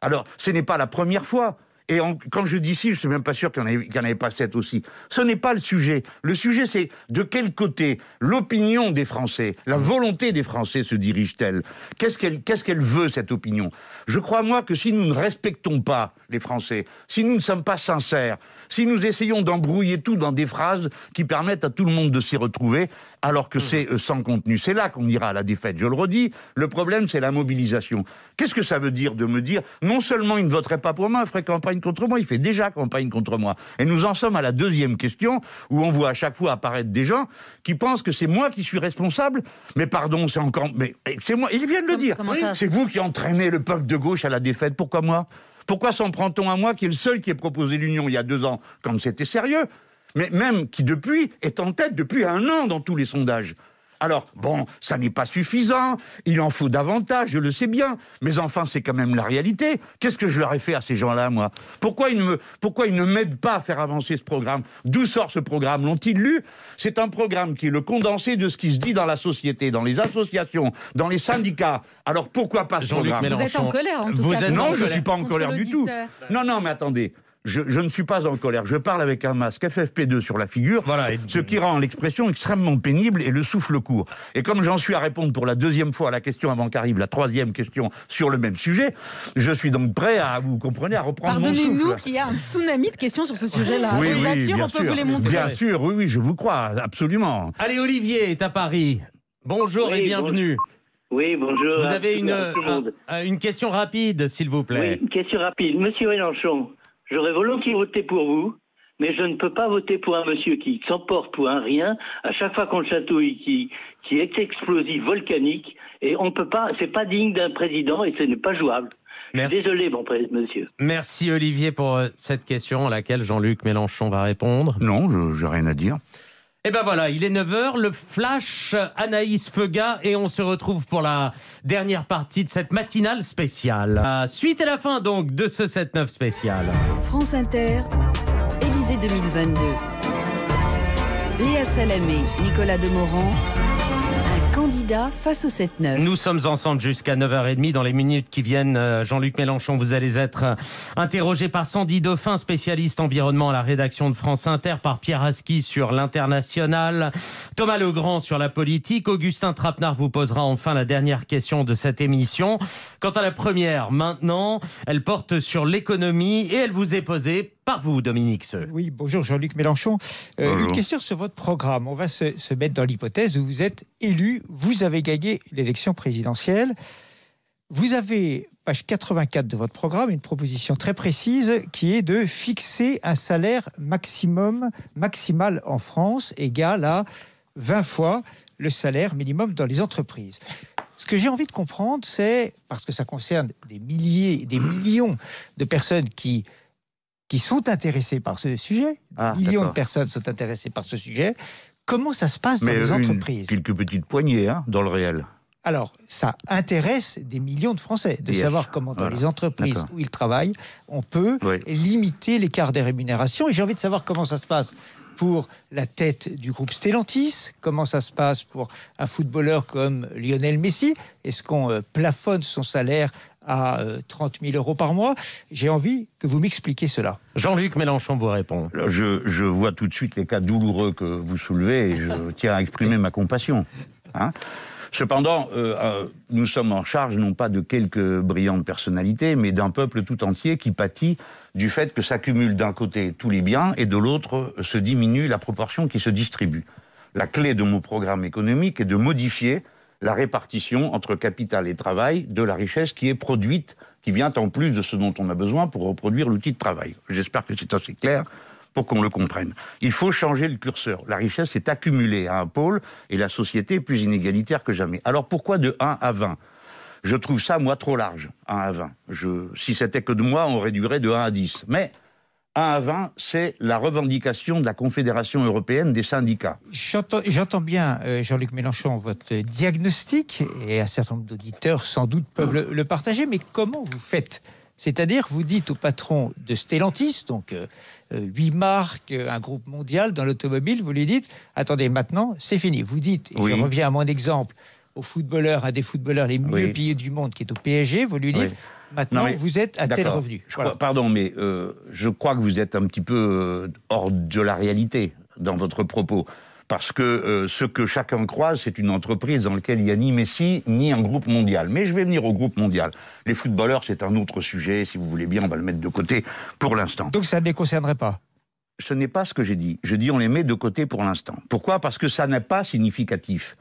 Alors, ce n'est pas la première fois. Et quand je dis si, je ne suis même pas sûr qu'il n'y en, avait pas sept aussi. Ce n'est pas le sujet. Le sujet, c'est de quel côté l'opinion des Français, la mmh. volonté des Français se dirige-t-elle Qu'est-ce qu'elle veut, cette opinion Je crois, moi, que si nous ne respectons pas les Français, si nous ne sommes pas sincères, si nous essayons d'embrouiller tout dans des phrases qui permettent à tout le monde de s'y retrouver, alors que mmh. c'est euh, sans contenu. C'est là qu'on ira à la défaite, je le redis. Le problème, c'est la mobilisation. Qu'est-ce que ça veut dire de me dire, non seulement il ne voterait pas pour moi, il ferait campagne contre moi, il fait déjà campagne contre moi. Et nous en sommes à la deuxième question, où on voit à chaque fois apparaître des gens qui pensent que c'est moi qui suis responsable, mais pardon, c'est encore... Mais eh, c'est moi, ils viennent le dire. c'est vous qui entraînez le peuple de gauche à la défaite, pourquoi moi pourquoi s'en prend-on à moi qui est le seul qui ait proposé l'union il y a deux ans quand c'était sérieux mais même qui depuis est en tête depuis un an dans tous les sondages. Alors, bon, ça n'est pas suffisant, il en faut davantage, je le sais bien, mais enfin, c'est quand même la réalité. Qu'est-ce que je leur ai fait à ces gens-là, moi pourquoi ils, me, pourquoi ils ne m'aident pas à faire avancer ce programme D'où sort ce programme L'ont-ils lu C'est un programme qui est le condensé de ce qui se dit dans la société, dans les associations, dans les syndicats. Alors, pourquoi pas ce programme Vous êtes en colère, en tout cas. non, je ne suis pas en colère du tout. Non, non, mais attendez, je, ne suis pas en colère. Je parle avec un masque FFP2 sur la figure, ce qui rend l'expression extrêmement pénible et le souffle court. Et comme j'en suis à répondre pour la deuxième fois à la question avant qu'arrive la troisième question sur le même sujet, je suis donc prêt à, vous comprenez, à reprendre mon souffle. Pardonnez-nous qu'il
y a un tsunami de questions sur ce sujet-là. je vous assure, on peut vous les montrer. Bien sûr,
oui, oui, je vous crois, absolument. Allez, Olivier est à Paris. Bonjour et bienvenue.
Oui,
bonjour. Vous avez une, euh,
euh, une question rapide, s'il vous plaît. Oui, une question rapide. Monsieur Mélenchon, J'aurais volontiers voté pour vous, mais je ne peux pas voter pour un monsieur qui
s'emporte pour un rien à chaque fois qu'on le chatouille, qui, qui est explosif, volcanique,
et on peut pas, c'est pas digne d'un président et ce n'est pas jouable. Désolé, mon monsieur.
Merci Olivier pour euh, cette question à laquelle Jean-Luc Mélenchon va répondre. Non, n'ai rien à dire. Et eh ben voilà, il est 9h, le flash Anaïs Feuga et on se retrouve pour la dernière partie de cette matinale spéciale. suite et la fin donc de ce 7-9 spécial.
France Inter, Élysée 2022. Léa Salamé, Nicolas Demorand face au 7
Nous sommes ensemble jusqu'à 9h30. Dans les minutes qui viennent, euh, Jean-Luc Mélenchon, vous allez être euh, interrogé par Sandy Dauphin, spécialiste environnement à la rédaction de France Inter, par Pierre Aski sur l'international, Thomas Legrand sur la politique. Augustin Trapenard vous posera enfin la dernière question de cette émission. Quant à la première, maintenant, elle porte sur l'économie et elle vous est posée par vous,
Dominique Oui, bonjour Jean-Luc Mélenchon. Euh, une question sur votre programme. On va se, se mettre dans l'hypothèse où vous êtes élu, vous avez gagné l'élection présidentielle. Vous avez, page 84 de votre programme, une proposition très précise qui est de fixer un salaire maximum, maximal en France, égal à 20 fois le salaire minimum dans les entreprises. Ce que j'ai envie de comprendre, c'est, parce que ça concerne des milliers, des millions de personnes qui qui sont intéressés par ce sujet. Ah, millions de personnes sont intéressées par ce sujet. Comment ça se passe dans les entreprises
Quelques petites poignées hein, dans le réel.
Alors, ça intéresse des millions de Français de savoir comment dans les entreprises où ils travaillent, on peut limiter l'écart des rémunérations. Et j'ai envie de savoir comment ça se passe pour la tête du groupe Stellantis, comment ça se passe pour un footballeur comme Lionel Messi. Est-ce qu'on euh, plafonne son salaire à 30 euh, 000 euros par mois. J'ai envie que vous m'expliquiez cela.
Jean-Luc Mélenchon vous répond. Euh, je, vois tout de suite les cas douloureux que vous soulevez et je tiens à exprimer ma compassion. Hein. Cependant, euh, nous sommes en charge non pas de quelques brillantes personnalités, mais d'un peuple tout entier qui pâtit du fait que s'accumulent d'un côté tous les biens et de l'autre se diminue la proportion qui se distribue. La clé de mon programme économique est de modifier la répartition entre capital et travail de la richesse qui est produite, qui vient en plus de ce dont on a besoin pour reproduire l'outil de travail. J'espère que c'est assez clair pour qu'on le comprenne. Il faut changer le curseur. La richesse est accumulée à un pôle et la société est plus inégalitaire que jamais. Alors pourquoi de 1 à 20 Je trouve ça, moi, trop large, 1 à 20. si c'était que de moi, on réduirait de 1 à 10. Mais 1 à 20, c'est la revendication de la Confédération européenne des
syndicats. J'entends bien, euh, Jean-Luc Mélenchon, votre diagnostic, et un certain nombre d'auditeurs sans doute peuvent le, partager, mais comment vous faites c'est-à-dire, vous dites au patron de Stellantis, donc euh, euh, huit marques, un groupe mondial dans l'automobile, vous lui dites, attendez, maintenant, c'est fini. Vous dites, et je reviens à mon exemple, au footballeur, à des footballeurs les mieux payés du monde qui est au PSG, vous lui dites, Maintenant, vous êtes à tel revenu.
pardon, mais euh, je crois que vous êtes un petit peu euh, hors de la réalité dans votre propos. Parce que euh, ce que chacun croise, c'est une entreprise dans laquelle il n'y a ni Messi, ni un groupe mondial. Mais je vais venir au groupe mondial. Les footballeurs, c'est un autre sujet. Si vous voulez bien, on va le mettre de côté pour l'instant. Donc ça ne les concernerait pas Ce n'est pas ce que j'ai dit. Je dis on les met de côté pour l'instant. Pourquoi Parce que ça n'est pas significatif.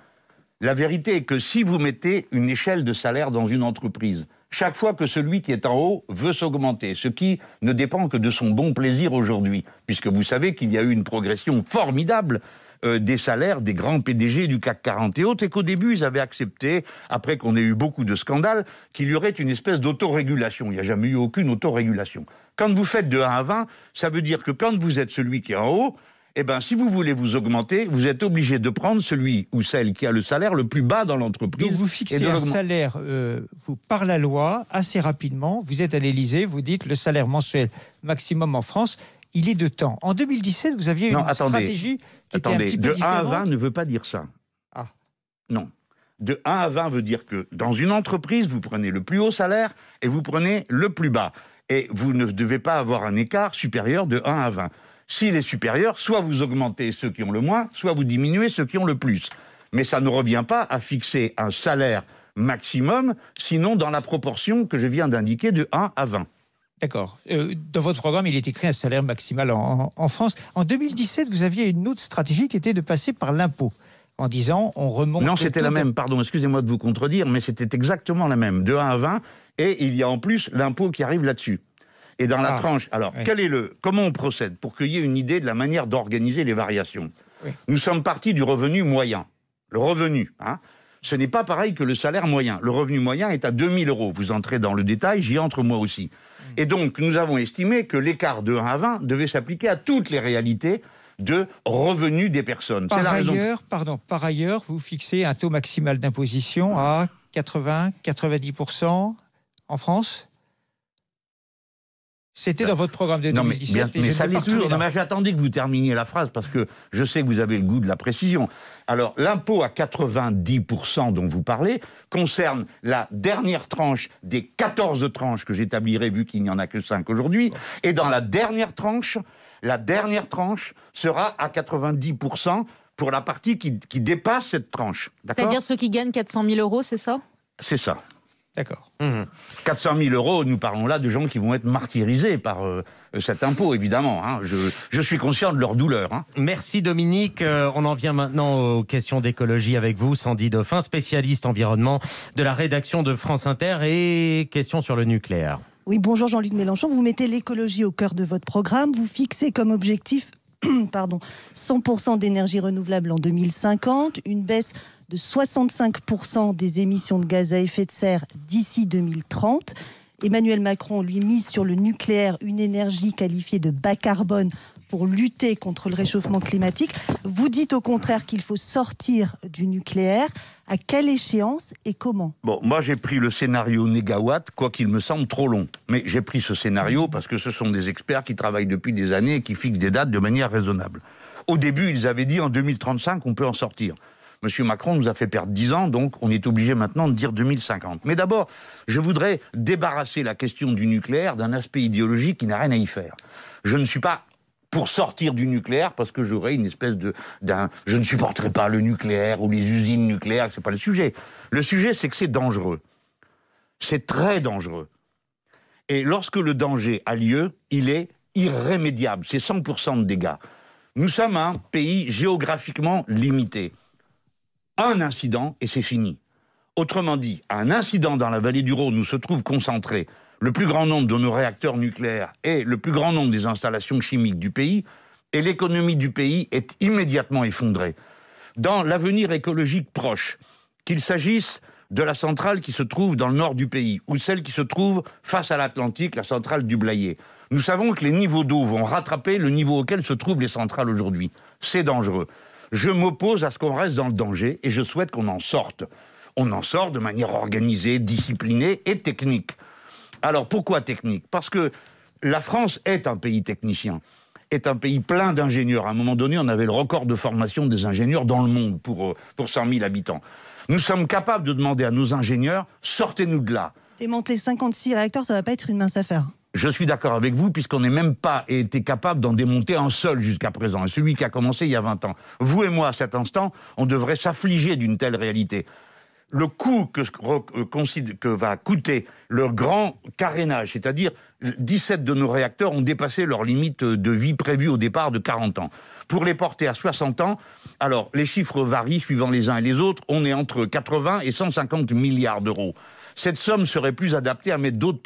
La vérité est que si vous mettez une échelle de salaire dans une entreprise, chaque fois que celui qui est en haut veut s'augmenter, ce qui ne dépend que de son bon plaisir aujourd'hui, puisque vous savez qu'il y a eu une progression formidable euh, des salaires des grands PDG du CAC 40 et autres, et qu'au début, ils avaient accepté, après qu'on ait eu beaucoup de scandales, qu'il y aurait une espèce d'autorégulation. Il n'y a jamais eu aucune autorégulation. Quand vous faites de 1 à 20, ça veut dire que quand vous êtes celui qui est en haut, eh bien, si vous voulez vous augmenter, vous êtes obligé de prendre celui ou celle qui a le salaire le plus bas dans l'entreprise. vous fixez un
salaire euh, vous, par la loi assez rapidement. Vous êtes à l'Élysée, vous dites le salaire mensuel maximum en France, il est de temps. En 2017, vous aviez une stratégie qui était un petit peu de 1 à 20 ne veut pas dire ça.
Ah. Non. De 1 à 20 veut dire que dans une entreprise, vous prenez le plus haut salaire et vous prenez le plus bas. Et vous ne devez pas avoir un écart supérieur de 1 à 20. S'il est supérieur, soit vous augmentez ceux qui ont le moins, soit vous diminuez ceux qui ont le plus. Mais ça ne revient pas à fixer un salaire maximum, sinon dans la proportion que je viens d'indiquer de 1 à 20. D'accord. Euh, dans votre programme, il est écrit un salaire maximal en,
France. En 2017, vous aviez une autre stratégie qui était de passer par l'impôt, en disant on remonte. Non, c'était la même,
pardon, excusez-moi de vous contredire, mais c'était exactement la même, de 1 à 20, et il y a en plus l'impôt qui arrive là-dessus. Et dans la ah. tranche, alors, quel est le, comment on procède pour qu'il y ait une idée de la manière d'organiser les variations Nous sommes partis du revenu moyen. Le revenu, hein, ce n'est pas pareil que le salaire moyen. Le revenu moyen est à 2000 euros. Vous entrez dans le détail, j'y entre moi aussi. Mm. Et donc, nous avons estimé que l'écart de 1 à 20 devait s'appliquer à toutes les réalités de revenus des personnes. ailleurs,
Pardon, par ailleurs, vous fixez un taux maximal d'imposition à 80-90% en France
c'était dans votre programme de 2017. Non, mais, ça J'attendais que vous terminiez la phrase parce que je sais que vous avez le goût de la précision. Alors, l'impôt à 90% dont vous parlez concerne la dernière tranche des 14 tranches que j'établirai, vu qu'il n'y en a que 5 aujourd'hui. Et dans la dernière tranche, la dernière tranche sera à 90% pour la partie qui, qui dépasse cette tranche. C'est-à-dire ceux
qui gagnent 400 000 euros, c'est ça
C'est ça. D'accord. 400 mhm. 000 euros, nous parlons là de gens qui vont être martyrisés par euh, cet impôt, évidemment. Hein. Je, suis conscient de leur douleur. Hein. Merci Dominique.
Euh, on en vient maintenant aux questions d'écologie avec vous, Sandy Dauphin, spécialiste environnement de la rédaction de France Inter et question sur le nucléaire.
Oui, bonjour Jean-Luc Mélenchon. Vous mettez l'écologie au cœur de votre programme. Vous fixez comme objectif pardon, 100% d'énergie renouvelable en 2050, une baisse de 65% des émissions de gaz à effet de serre d'ici 2030. Emmanuel Macron lui mise sur le nucléaire une énergie qualifiée de bas carbone pour lutter contre le réchauffement climatique. Vous dites au contraire qu'il faut sortir du nucléaire. À quelle échéance et comment
Bon, moi j'ai pris le scénario négawatt, quoiqu'il me semble trop long. Mais j'ai pris ce scénario parce que ce sont des experts qui travaillent depuis des années et qui fixent des dates de manière raisonnable. Au début, ils avaient dit en 2035 on peut en sortir. Monsieur Macron nous a fait perdre 10 ans, donc on est obligé maintenant de dire 2050. Mais d'abord, je voudrais débarrasser la question du nucléaire d'un aspect idéologique qui n'a rien à y faire. Je ne suis pas pour sortir du nucléaire parce que j'aurais une espèce de d'un je ne supporterai pas le nucléaire ou les usines nucléaires, ce n'est pas le sujet. Le sujet c'est que c'est dangereux. C'est très dangereux. Et lorsque le danger a lieu, il est irrémédiable, c'est 100 de dégâts. Nous sommes un pays géographiquement limité un incident et c'est fini. Autrement dit, un incident dans la vallée du Rhône où se trouve concentré le plus grand nombre de nos réacteurs nucléaires et le plus grand nombre des installations chimiques du pays, et l'économie du pays est immédiatement effondrée. Dans l'avenir écologique proche, qu'il s'agisse de la centrale qui se trouve dans le nord du pays ou celle qui se trouve face à l'Atlantique, la centrale du Blayet, nous savons que les niveaux d'eau vont rattraper le niveau auquel se trouvent les centrales aujourd'hui. C'est dangereux. Je m'oppose à ce qu'on reste dans le danger et je souhaite qu'on en sorte. On en sort de manière organisée, disciplinée et technique. Alors pourquoi technique Parce que la France est un pays technicien, est un pays plein d'ingénieurs. À un moment donné, on avait le record de formation des ingénieurs dans le monde pour, euh, pour 100 000 habitants. Nous sommes capables de demander à nos ingénieurs, sortez-nous de là.
Démonter 56 réacteurs, ça ne va pas être une mince affaire
je suis d'accord avec vous, puisqu'on n'est même pas été capable d'en démonter un seul jusqu'à présent, celui qui a commencé il y a 20 ans. Vous et moi, à cet instant, on devrait s'affliger d'une telle réalité. Le coût que, euh, que va coûter le grand carénage, c'est-à-dire 17 de nos réacteurs ont dépassé leur limite de vie prévue au départ de 40 ans. Pour les porter à 60 ans, alors les chiffres varient suivant les uns et les autres, on est entre 80 et 150 milliards d'euros. Cette somme serait plus adaptée à mettre d'autres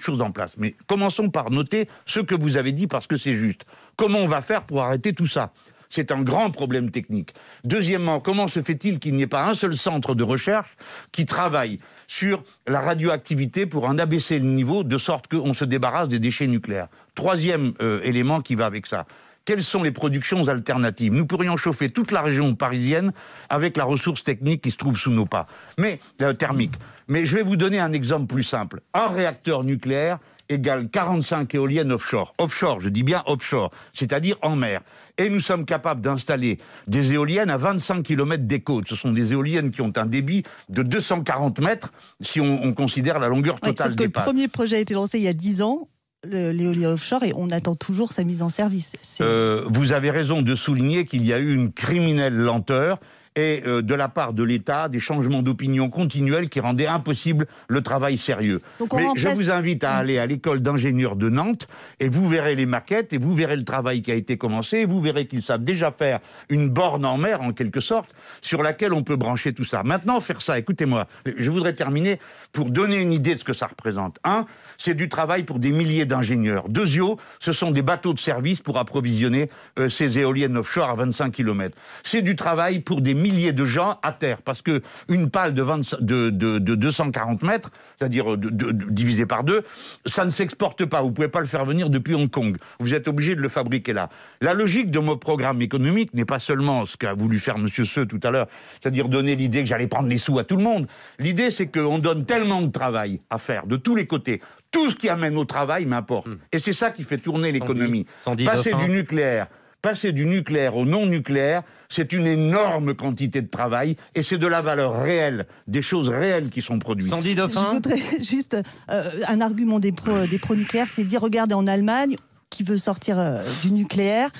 choses en place. Mais commençons par noter ce que vous avez dit parce que c'est juste. Comment on va faire pour arrêter tout ça c'est un grand problème technique. Deuxièmement, comment se fait-il qu'il n'y ait pas un seul centre de recherche qui travaille sur la radioactivité pour en abaisser le niveau de sorte qu'on se débarrasse des déchets nucléaires Troisième euh, élément qui va avec ça. Quelles sont les productions alternatives Nous pourrions chauffer toute la région parisienne avec la ressource technique qui se trouve sous nos pas, mais euh, thermique. Mais je vais vous donner un exemple plus simple. Un réacteur nucléaire égale 45 éoliennes offshore. Offshore, je dis bien offshore, c'est-à-dire en mer. Et nous sommes capables d'installer des éoliennes à 25 km des côtes. Ce sont des éoliennes qui ont un débit de 240 mètres si on, considère la longueur totale des que Le premier
projet a été lancé il y a 10 ans l'éolien offshore et on attend toujours sa mise en service.
Euh, vous avez raison de souligner qu'il y a eu une criminelle lenteur et euh, de la part de l'État des changements d'opinion continuels qui rendaient impossible le travail sérieux. Mais je vous invite à mm. aller à l'école d'ingénieurs de Nantes et vous verrez les maquettes et vous verrez le travail qui a été commencé et vous verrez qu'ils savent déjà faire une borne en mer en quelque sorte sur laquelle on peut brancher tout ça. Maintenant, faire ça, écoutez-moi, je voudrais terminer pour donner une idée de ce que ça représente. Un, c'est du travail pour des milliers d'ingénieurs. Deuxio, ce sont des bateaux de service pour approvisionner euh, ces éoliennes offshore à 25 km. C'est du travail pour des milliers de gens à terre, parce que une pale de, 240 mètres, c'est-à-dire euh, divisé par deux, ça ne s'exporte pas. Vous ne pouvez pas le faire venir depuis Hong Kong. Vous êtes obligé de le fabriquer là. La logique de mon programme économique n'est pas seulement ce qu'a voulu faire M. Seux tout à l'heure, c'est-à-dire donner l'idée que j'allais prendre les sous à tout le monde. L'idée, c'est qu'on donne tellement de travail à faire de tous les côtés, tout ce qui amène au travail m'importe. Hmm. Et c'est ça qui fait tourner l'économie. Passer du nucléaire passer du nucléaire au non-nucléaire, c'est une énorme quantité de travail et c'est de la valeur réelle, des choses réelles qui sont produites. Je voudrais
juste euh, un argument des pro, nucléaires c'est de dire, regardez, en Allemagne, qui veut sortir euh, du nucléaire,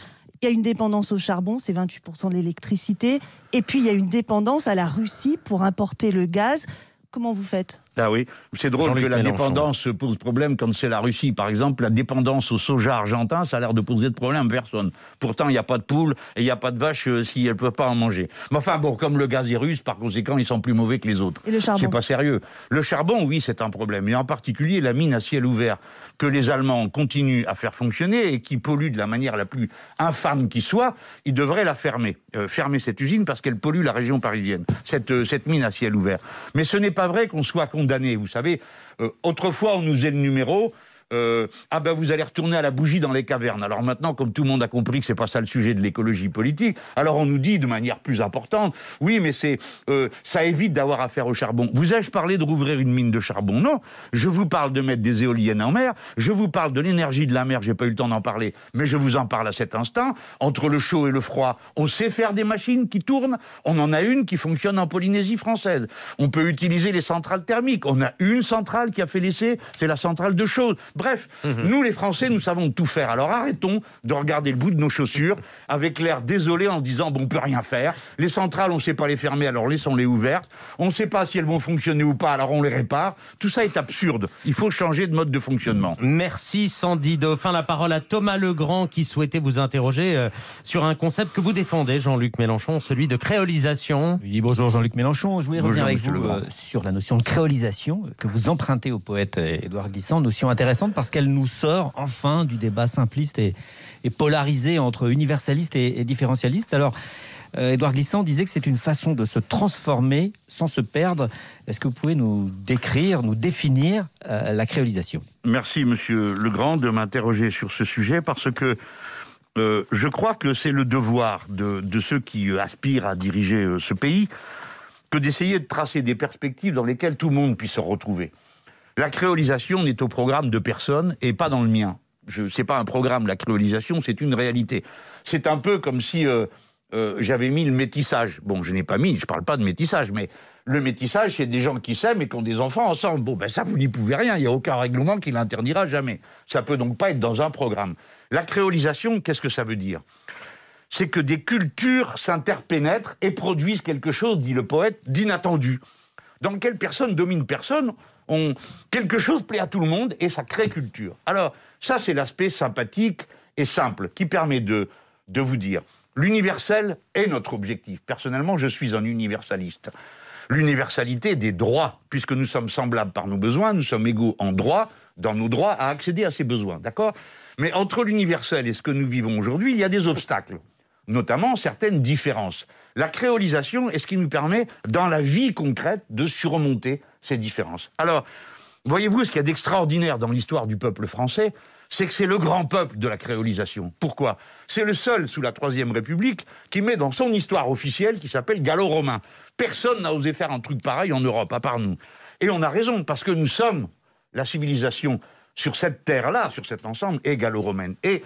il y a une dépendance au charbon, c'est 28% de l'électricité, et puis il y a une dépendance à la Russie pour importer le gaz. Comment vous faites
ah oui, c'est drôle que la dépendance pose problème quand c'est la Russie. Par exemple, la dépendance au soja argentin, ça a l'air de poser de problème à personne. Pourtant, il n'y a pas de poules et il n'y a pas de vaches euh, si elles ne peuvent pas en manger. Mais enfin, bon, comme le gaz est russe, par conséquent, ils sont plus mauvais que les autres. Et le charbon C'est pas sérieux. Le charbon, oui, c'est un problème. Et en particulier, la mine à ciel ouvert que les Allemands continuent à faire fonctionner et qui pollue de la manière la plus infâme qui soit, ils devraient la fermer. Euh, fermer cette usine parce qu'elle pollue la région parisienne, cette, euh, cette mine à ciel ouvert. Mais ce n'est pas vrai qu'on soit contre vous savez, euh, autrefois, on nous est le numéro, euh, ah ben vous allez retourner à la bougie dans les cavernes. Alors maintenant, comme tout le monde a compris que c'est pas ça le sujet de l'écologie politique, alors on nous dit de manière plus importante, oui, mais c'est euh, ça évite d'avoir affaire au charbon. Vous ai-je parlé de rouvrir une mine de charbon Non. Je vous parle de mettre des éoliennes en mer. Je vous parle de l'énergie de la mer. J'ai pas eu le temps d'en parler, mais je vous en parle à cet instant. Entre le chaud et le froid, on sait faire des machines qui tournent. On en a une qui fonctionne en Polynésie française. On peut utiliser les centrales thermiques. On a une centrale qui a fait l'essai, c'est la centrale de chaud. Bref, mhm. nous les Français, nous savons tout faire. Alors arrêtons de regarder le bout de nos chaussures avec l'air désolé en disant bon, on peut rien faire. Les centrales, on ne sait pas les fermer, alors laissons-les ouvertes. On ne sait pas si elles vont fonctionner ou pas, alors on les répare. Tout ça est absurde. Il faut changer de mode de fonctionnement. Merci Sandy. De
la parole à Thomas Legrand qui souhaitait vous interroger euh, sur un concept que vous défendez, Jean-Luc Mélenchon, celui de créolisation. Oui,
bonjour Jean-Luc Mélenchon. Je voulais revenir avec vous euh, sur la notion de créolisation que vous empruntez au poète euh, Édouard Glissant, notion intéressante parce qu'elle nous sort enfin du débat simpliste et, polarisé entre universaliste et, et Alors, Edouard euh, Glissant disait que c'est une façon de se transformer sans se perdre. Est-ce que vous pouvez nous décrire, nous définir euh, la créolisation
Merci, monsieur Legrand, de m'interroger sur ce sujet parce que euh, je crois que c'est le devoir de, ceux qui aspirent à diriger ce pays que d'essayer de tracer des perspectives dans lesquelles tout le monde puisse se retrouver. La créolisation n'est au programme de personne et pas dans le mien. Ce n'est pas un programme, la créolisation, c'est une réalité. C'est un peu comme si euh, euh, j'avais mis le métissage. Bon, je n'ai pas mis, je ne parle pas de métissage, mais le métissage, c'est des gens qui s'aiment et qui ont des enfants ensemble. Bon, ben ça, vous n'y pouvez rien, il n'y a aucun règlement qui l'interdira jamais. Ça peut donc pas être dans un programme. La créolisation, qu'est-ce que ça veut dire C'est que des cultures s'interpénètrent et produisent quelque chose, dit le poète, d'inattendu. Dans lequel personne domine personne, Quelque chose plaît à tout le monde et ça crée culture. Alors, ça, c'est l'aspect sympathique et simple qui permet de, vous dire l'universel est notre objectif. Personnellement, je suis un universaliste. L'universalité des droits, puisque nous sommes semblables par nos besoins, nous sommes égaux en droit, dans nos droits, à accéder à ces besoins, d'accord Mais entre l'universel et ce que nous vivons aujourd'hui, il y a des obstacles, notamment certaines différences. La créolisation est ce qui nous permet, dans la vie concrète, de surmonter différences. Alors, voyez-vous, ce qu'il y a d'extraordinaire dans l'histoire du peuple français, c'est que c'est le grand peuple de la créolisation. Pourquoi C'est le seul, sous la Troisième République, qui met dans son histoire officielle, qui s'appelle gallo-romain. Personne n'a osé faire un truc pareil en Europe, à part nous. Et on a raison, parce que nous sommes la civilisation sur cette terre-là, sur cet ensemble, est gallo-romaine. Et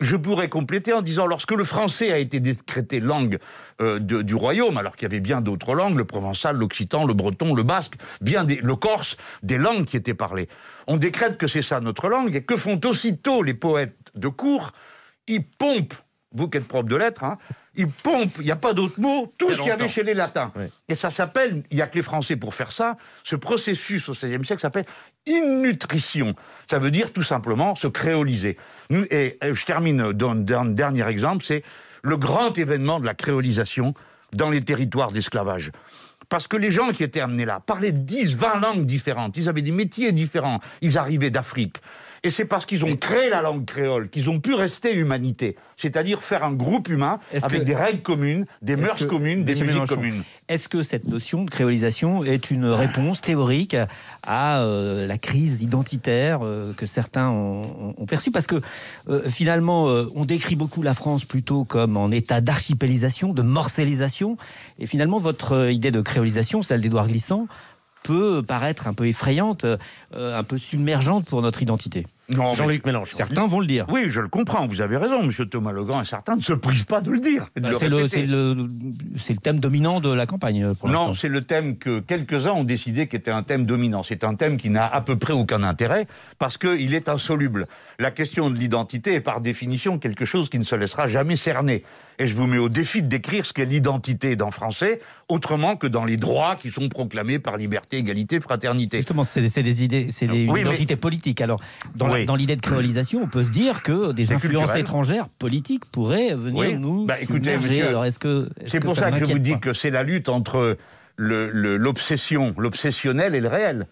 je pourrais compléter en disant, lorsque le français a été décrété langue euh, du royaume, alors qu'il y avait bien d'autres langues, le provençal, l'occitan, le breton, le basque, bien le corse, des langues qui étaient parlées, on décrète que c'est ça notre langue, et que font aussitôt les poètes de cour Ils pompent, bouquet de propre de lettres, hein, il pompe, il n'y a pas d'autre mot, tout ce qu'il y avait chez les Latins. Et ça s'appelle, il n'y a que les Français pour faire ça, ce processus au XVIe siècle s'appelle innutrition. Ça veut dire tout simplement se créoliser. Et je termine d'un dernier exemple, c'est le grand événement de la créolisation dans les territoires d'esclavage. Parce que les gens qui étaient amenés là parlaient 10, 20 langues différentes, ils avaient des métiers différents, ils arrivaient d'Afrique, et c'est parce qu'ils ont créé la langue créole qu'ils ont pu rester humanité, c'est-à-dire faire un groupe humain avec des règles communes, des mœurs communes, des musiques communes.
Est-ce que cette notion de créolisation est une réponse théorique à euh, la crise identitaire euh, que certains ont, perçue Parce que euh, finalement, on décrit beaucoup la France plutôt comme en état d'archipélisation, de morcellisation, et finalement, votre idée de créolisation, celle d'Édouard Glissant, peut paraître
un peu effrayante, euh, un peu submergente pour notre identité. Jean-Luc Certains vont le dire. Oui, je le comprends, vous avez raison, monsieur Thomas et certains ne se privent pas de le dire. Bah, c'est le,
thème dominant de la campagne euh,
pour l'instant. Non, c'est le thème que quelques-uns ont décidé qu'était un thème dominant. C'est un thème qui n'a à peu près aucun intérêt parce qu'il est insoluble. La question de l'identité est par définition quelque chose qui ne se laissera jamais cerner. Et je vous mets au défi de décrire ce qu'est l'identité dans français, autrement que dans les droits qui sont proclamés par liberté, égalité, fraternité. Justement,
c'est des idées, c'est des identités politiques. Alors, dans oui, dans l'idée de créolisation, on peut se dire que des influences étrangères politiques
pourraient venir nous bah, écoutez, Alors est-ce que c'est pour ça, que je vous dis que c'est la lutte entre l'obsession, l'obsessionnel et le réel.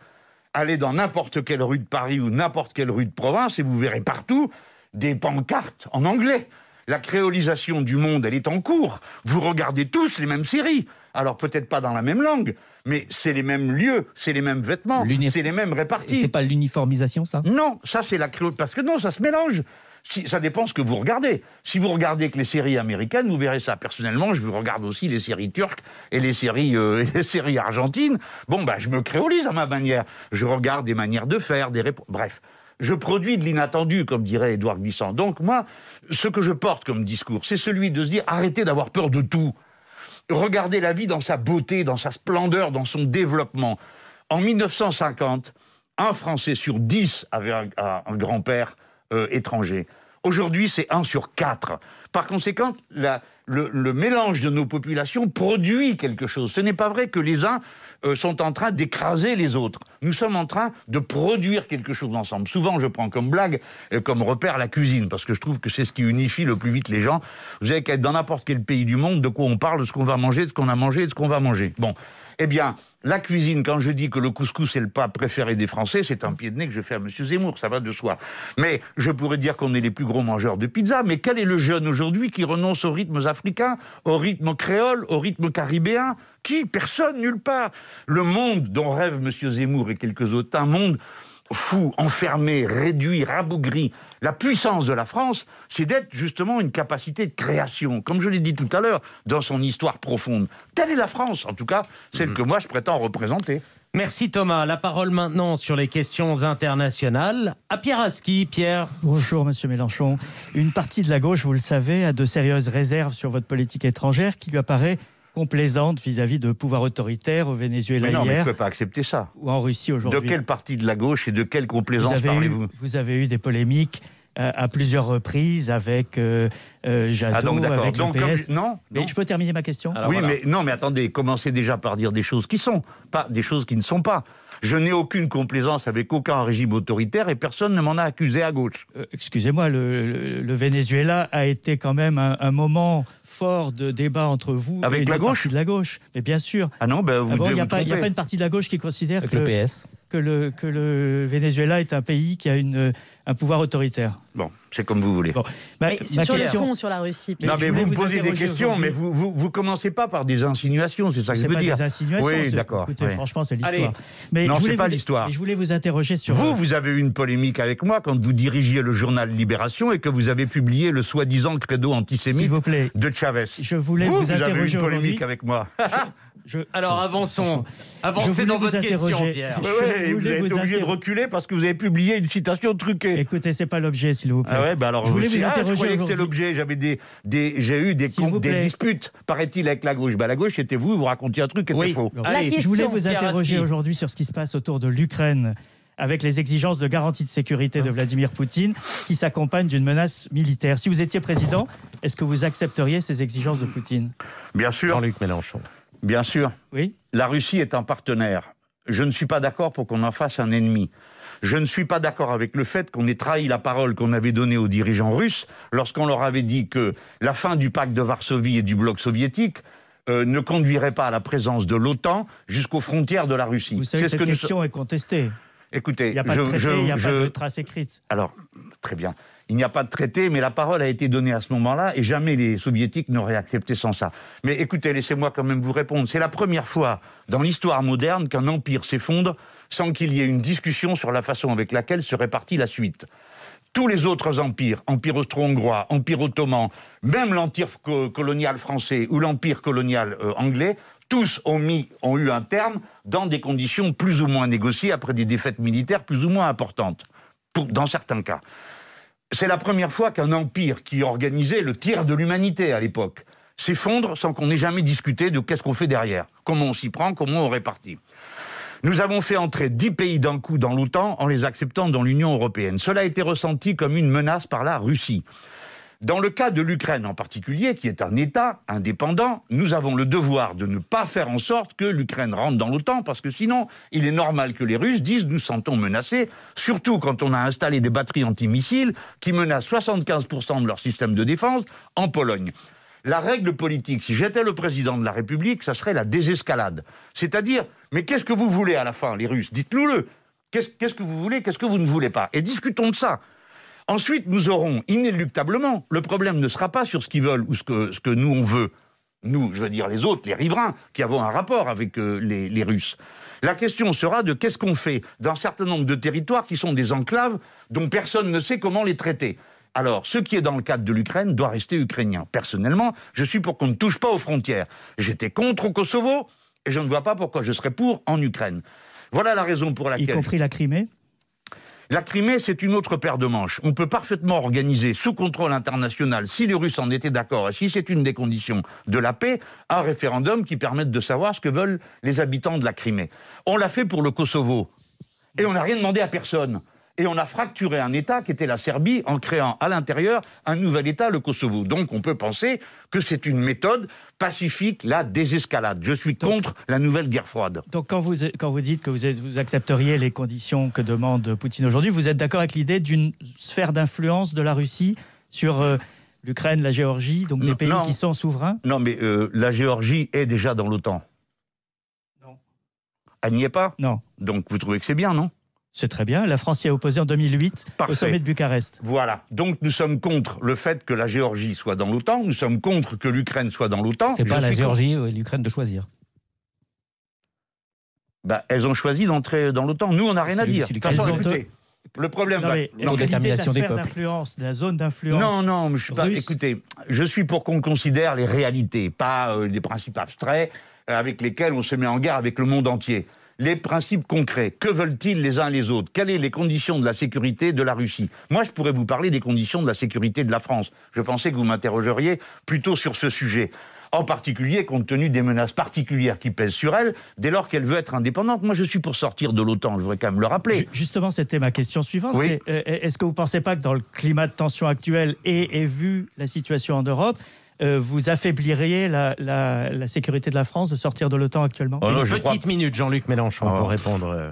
Allez dans n'importe quelle rue de Paris ou n'importe quelle rue de province et vous verrez partout des pancartes en anglais. La créolisation du monde, elle est en cours. Vous regardez tous les mêmes séries. Alors peut-être pas dans la même langue, mais c'est les mêmes lieux, c'est les mêmes vêtements, c'est les mêmes répartis C'est pas l'uniformisation, ça Non, ça c'est la créole. Parce que non, ça se mélange. Si, ça dépend ce que vous regardez. Si vous regardez que les séries américaines, vous verrez ça. Personnellement, je regarde aussi les séries turques et les séries, euh, séries argentines. Bon, bah, je me créolise à ma manière. Je regarde des manières de faire, des réponses. Bref je produis de l'inattendu, comme dirait Édouard Glissant. Donc moi, ce que je porte comme discours, c'est celui de se dire arrêtez d'avoir peur de tout. Regardez la vie dans sa beauté, dans sa splendeur, dans son développement. En 1950, un Français sur dix avait un, grand-père euh, étranger. Aujourd'hui, c'est 1 sur 4. Par conséquent, le, mélange de nos populations produit quelque chose. Ce n'est pas vrai que les uns euh, sont en train d'écraser les autres. Nous sommes en train de produire quelque chose ensemble. Souvent, je prends comme blague, et euh, comme repère la cuisine, parce que je trouve que c'est ce qui unifie le plus vite les gens. Vous avez' qu'à être dans n'importe quel pays du monde, de quoi on parle, de ce qu'on va manger, de ce qu'on a mangé, de ce qu'on va manger. Bon, eh bien, la cuisine, quand je dis que le couscous est le pas préféré des Français, c'est un pied de nez que je fais à M. Zemmour, ça va de soi. Mais je pourrais dire qu'on est les plus gros mangeurs de pizza, mais quel est le jeune aujourd'hui qui renonce aux rythmes africains, aux rythmes créoles, aux rythmes caribéens Qui Personne, nulle part. Le monde dont rêve M. Zemmour et quelques autres, un monde fou, enfermé, réduit, rabougri. La puissance de la France, c'est d'être justement une capacité de création, comme je l'ai dit tout à l'heure, dans son histoire profonde. Telle est la France, en tout cas, celle mhm. que moi je prétends représenter. Merci Thomas. La
parole maintenant sur les questions internationales à Pierre Aski. Pierre. Bonjour Monsieur
Mélenchon. Une partie de la gauche, vous le savez, a de sérieuses réserves sur votre politique étrangère qui lui apparaît complaisante vis-à-vis de pouvoirs autoritaires au Venezuela mais non, Mais je ne peux
pas accepter ça.
Ou en Russie aujourd'hui. De quelle
partie de la gauche et de quelle complaisance parlez-vous
Vous avez eu des polémiques euh, à, plusieurs reprises avec euh, euh Jadot, ah donc, avec le PS. non, Mais je peux terminer ma question
Oui, mais non, mais attendez, commencez déjà par dire des choses qui sont, pas des choses qui ne sont pas. Je n'ai aucune complaisance avec aucun régime autoritaire et personne ne m'en a accusé à gauche. Euh, excusez-moi,
le, Venezuela a été quand même un moment fort de débat entre vous Avec et la gauche partie de la gauche. Mais bien sûr. Ah non, ben ah il n'y a, pas une partie de la gauche qui considère que le, PS. Que, le, que le Venezuela est un pays qui a une, un pouvoir autoritaire.
Bon, c'est comme vous voulez. Bon, ma, sur question,
sur la Russie. non, mais vous, me posez des questions, mais vous,
vous, commencez pas par des insinuations, c'est ça que je veux dire. des insinuations. Oui, d'accord. Écoutez, franchement, c'est l'histoire. Mais non, pas l'histoire. Je
voulais vous interroger sur. Vous,
vous avez eu une polémique avec moi quand vous dirigiez le journal Libération et que vous avez publié le soi-disant credo antisémite vous plaît. Je voulais vous, interroger avez une polémique avec moi.
Alors avançons, avancez dans votre question, Pierre.
Oui, vous êtes obligé de reculer parce que vous avez publié une citation truquée. Écoutez, c'est pas l'objet, s'il vous plaît.
Ah bah alors je voulais vous ah, interroger. l'objet. J'avais des, des j'ai eu des, des disputes, paraît-il, avec la gauche. Bah la gauche, c'était vous. Vous racontiez un truc qui était faux. je voulais vous interroger
aujourd'hui sur ce qui se passe autour de l'Ukraine avec les exigences de garantie de sécurité de Vladimir Poutine qui s'accompagnent d'une menace militaire. Si vous étiez président, est-ce que vous accepteriez ces exigences de Poutine
Bien sûr. Jean-Luc Mélenchon. Bien sûr. Oui. La Russie est un partenaire. Je ne suis pas d'accord pour qu'on en fasse un ennemi. Je ne suis pas d'accord avec le fait qu'on ait trahi la parole qu'on avait donnée aux dirigeants russes lorsqu'on leur avait dit que la fin du pacte de Varsovie et du bloc soviétique euh, ne conduirait pas à la présence de l'OTAN jusqu'aux frontières de la Russie. Vous savez que cette question est
contestée.
Écoutez, il n'y a pas de traité, il n'y a pas de
trace écrite.
Alors, très bien. Il n'y a pas de traité, mais la parole a été donnée à ce moment-là et jamais les soviétiques n'auraient accepté sans ça. Mais écoutez, laissez-moi quand même vous répondre. C'est la première fois dans l'histoire moderne qu'un empire s'effondre sans qu'il y ait une discussion sur la façon avec laquelle se répartit la suite tous les autres empires, empire austro-hongrois, empire ottoman, même l'empire colonial français ou l'empire colonial euh, anglais, tous ont, mis, ont eu un terme dans des conditions plus ou moins négociées après des défaites militaires plus ou moins importantes, dans certains cas. C'est la première fois qu'un empire qui organisait le tir de l'humanité à l'époque s'effondre sans qu'on ait jamais discuté de qu'est-ce qu'on fait derrière, comment on s'y prend, comment on répartit. Nous avons fait entrer dix pays d'un coup dans l'OTAN en les acceptant dans l'Union européenne. Cela a été ressenti comme une menace par la Russie. Dans le cas de l'Ukraine en particulier, qui est un État indépendant, nous avons le devoir de ne pas faire en sorte que l'Ukraine rentre dans l'OTAN, parce que sinon, il est normal que les Russes disent nous sentons menacés, surtout quand on a installé des batteries antimissiles qui menacent 75% de leur système de défense en Pologne. La règle politique, si j'étais le président de la République, ça serait la désescalade. C'est-à-dire, mais qu'est-ce que vous voulez à la fin, les Russes Dites-nous-le. Qu'est-ce que vous voulez Qu'est-ce que vous ne voulez pas Et discutons de ça. Ensuite, nous aurons inéluctablement, le problème ne sera pas sur ce qu'ils veulent ou ce que, ce que nous on veut. Nous, je veux dire les autres, les riverains, qui avons un rapport avec euh, les, Russes. La question sera de qu'est-ce qu'on fait d'un certain nombre de territoires qui sont des enclaves dont personne ne sait comment les traiter. Alors, ce qui est dans le cadre de l'Ukraine doit rester ukrainien. Personnellement, je suis pour qu'on ne touche pas aux frontières. J'étais contre au Kosovo et je ne vois pas pourquoi je serais pour en Ukraine. Voilà la raison pour laquelle. Y compris la Crimée la Crimée, c'est une autre paire de manches. On peut parfaitement organiser, sous contrôle international, si les Russes en étaient d'accord, et si c'est une des conditions de la paix, un référendum qui permette de savoir ce que veulent les habitants de la Crimée. On l'a fait pour le Kosovo. Et on n'a rien demandé à personne et on a fracturé un État qui était la Serbie en créant à l'intérieur un nouvel État, le Kosovo. Donc on peut penser que c'est une méthode pacifique, la désescalade. Je suis contre la nouvelle guerre froide. Donc quand vous, quand vous dites que vous, accepteriez
les conditions que demande Poutine aujourd'hui, vous êtes d'accord avec l'idée d'une sphère d'influence de la Russie sur... Euh, L'Ukraine, la Géorgie, donc des pays qui sont souverains
Non, mais euh, la Géorgie est déjà dans l'OTAN. Non. Elle n'y est pas Non. Donc vous trouvez que c'est bien, non c'est très bien. La France s'y est opposée en 2008 au sommet de Bucarest. Voilà. Donc nous sommes contre le fait que la Géorgie soit dans l'OTAN. Nous sommes contre que l'Ukraine soit dans l'OTAN. C'est pas la Géorgie ou et l'Ukraine de choisir. Bah, elles ont choisi d'entrer dans l'OTAN. Nous, on n'a rien à dire. Le problème, c'est la de la sphère
d'influence, la zone d'influence. Non,
non, je suis Écoutez, je suis pour qu'on considère les réalités, pas euh, les principes abstraits euh, avec lesquels on se met en guerre avec le monde entier les principes concrets. Que veulent-ils les uns les autres Quelles sont les conditions de la sécurité de la Russie Moi, je pourrais vous parler des conditions de la sécurité de la France. Je pensais que vous m'interrogeriez plutôt sur ce sujet en particulier compte tenu des menaces particulières qui pèsent sur elle, dès lors qu'elle veut être indépendante. Moi, je suis pour sortir de l'OTAN, je voudrais quand même le rappeler. Justement, c'était ma question suivante. Euh,
est-ce que vous ne pensez pas que dans le climat de tension actuel et vu la situation en Europe, euh, vous affaibliriez la, sécurité de la France de sortir de l'OTAN actuellement oh Une petite
minute, Jean-Luc Mélenchon, pour oh. répondre. Euh,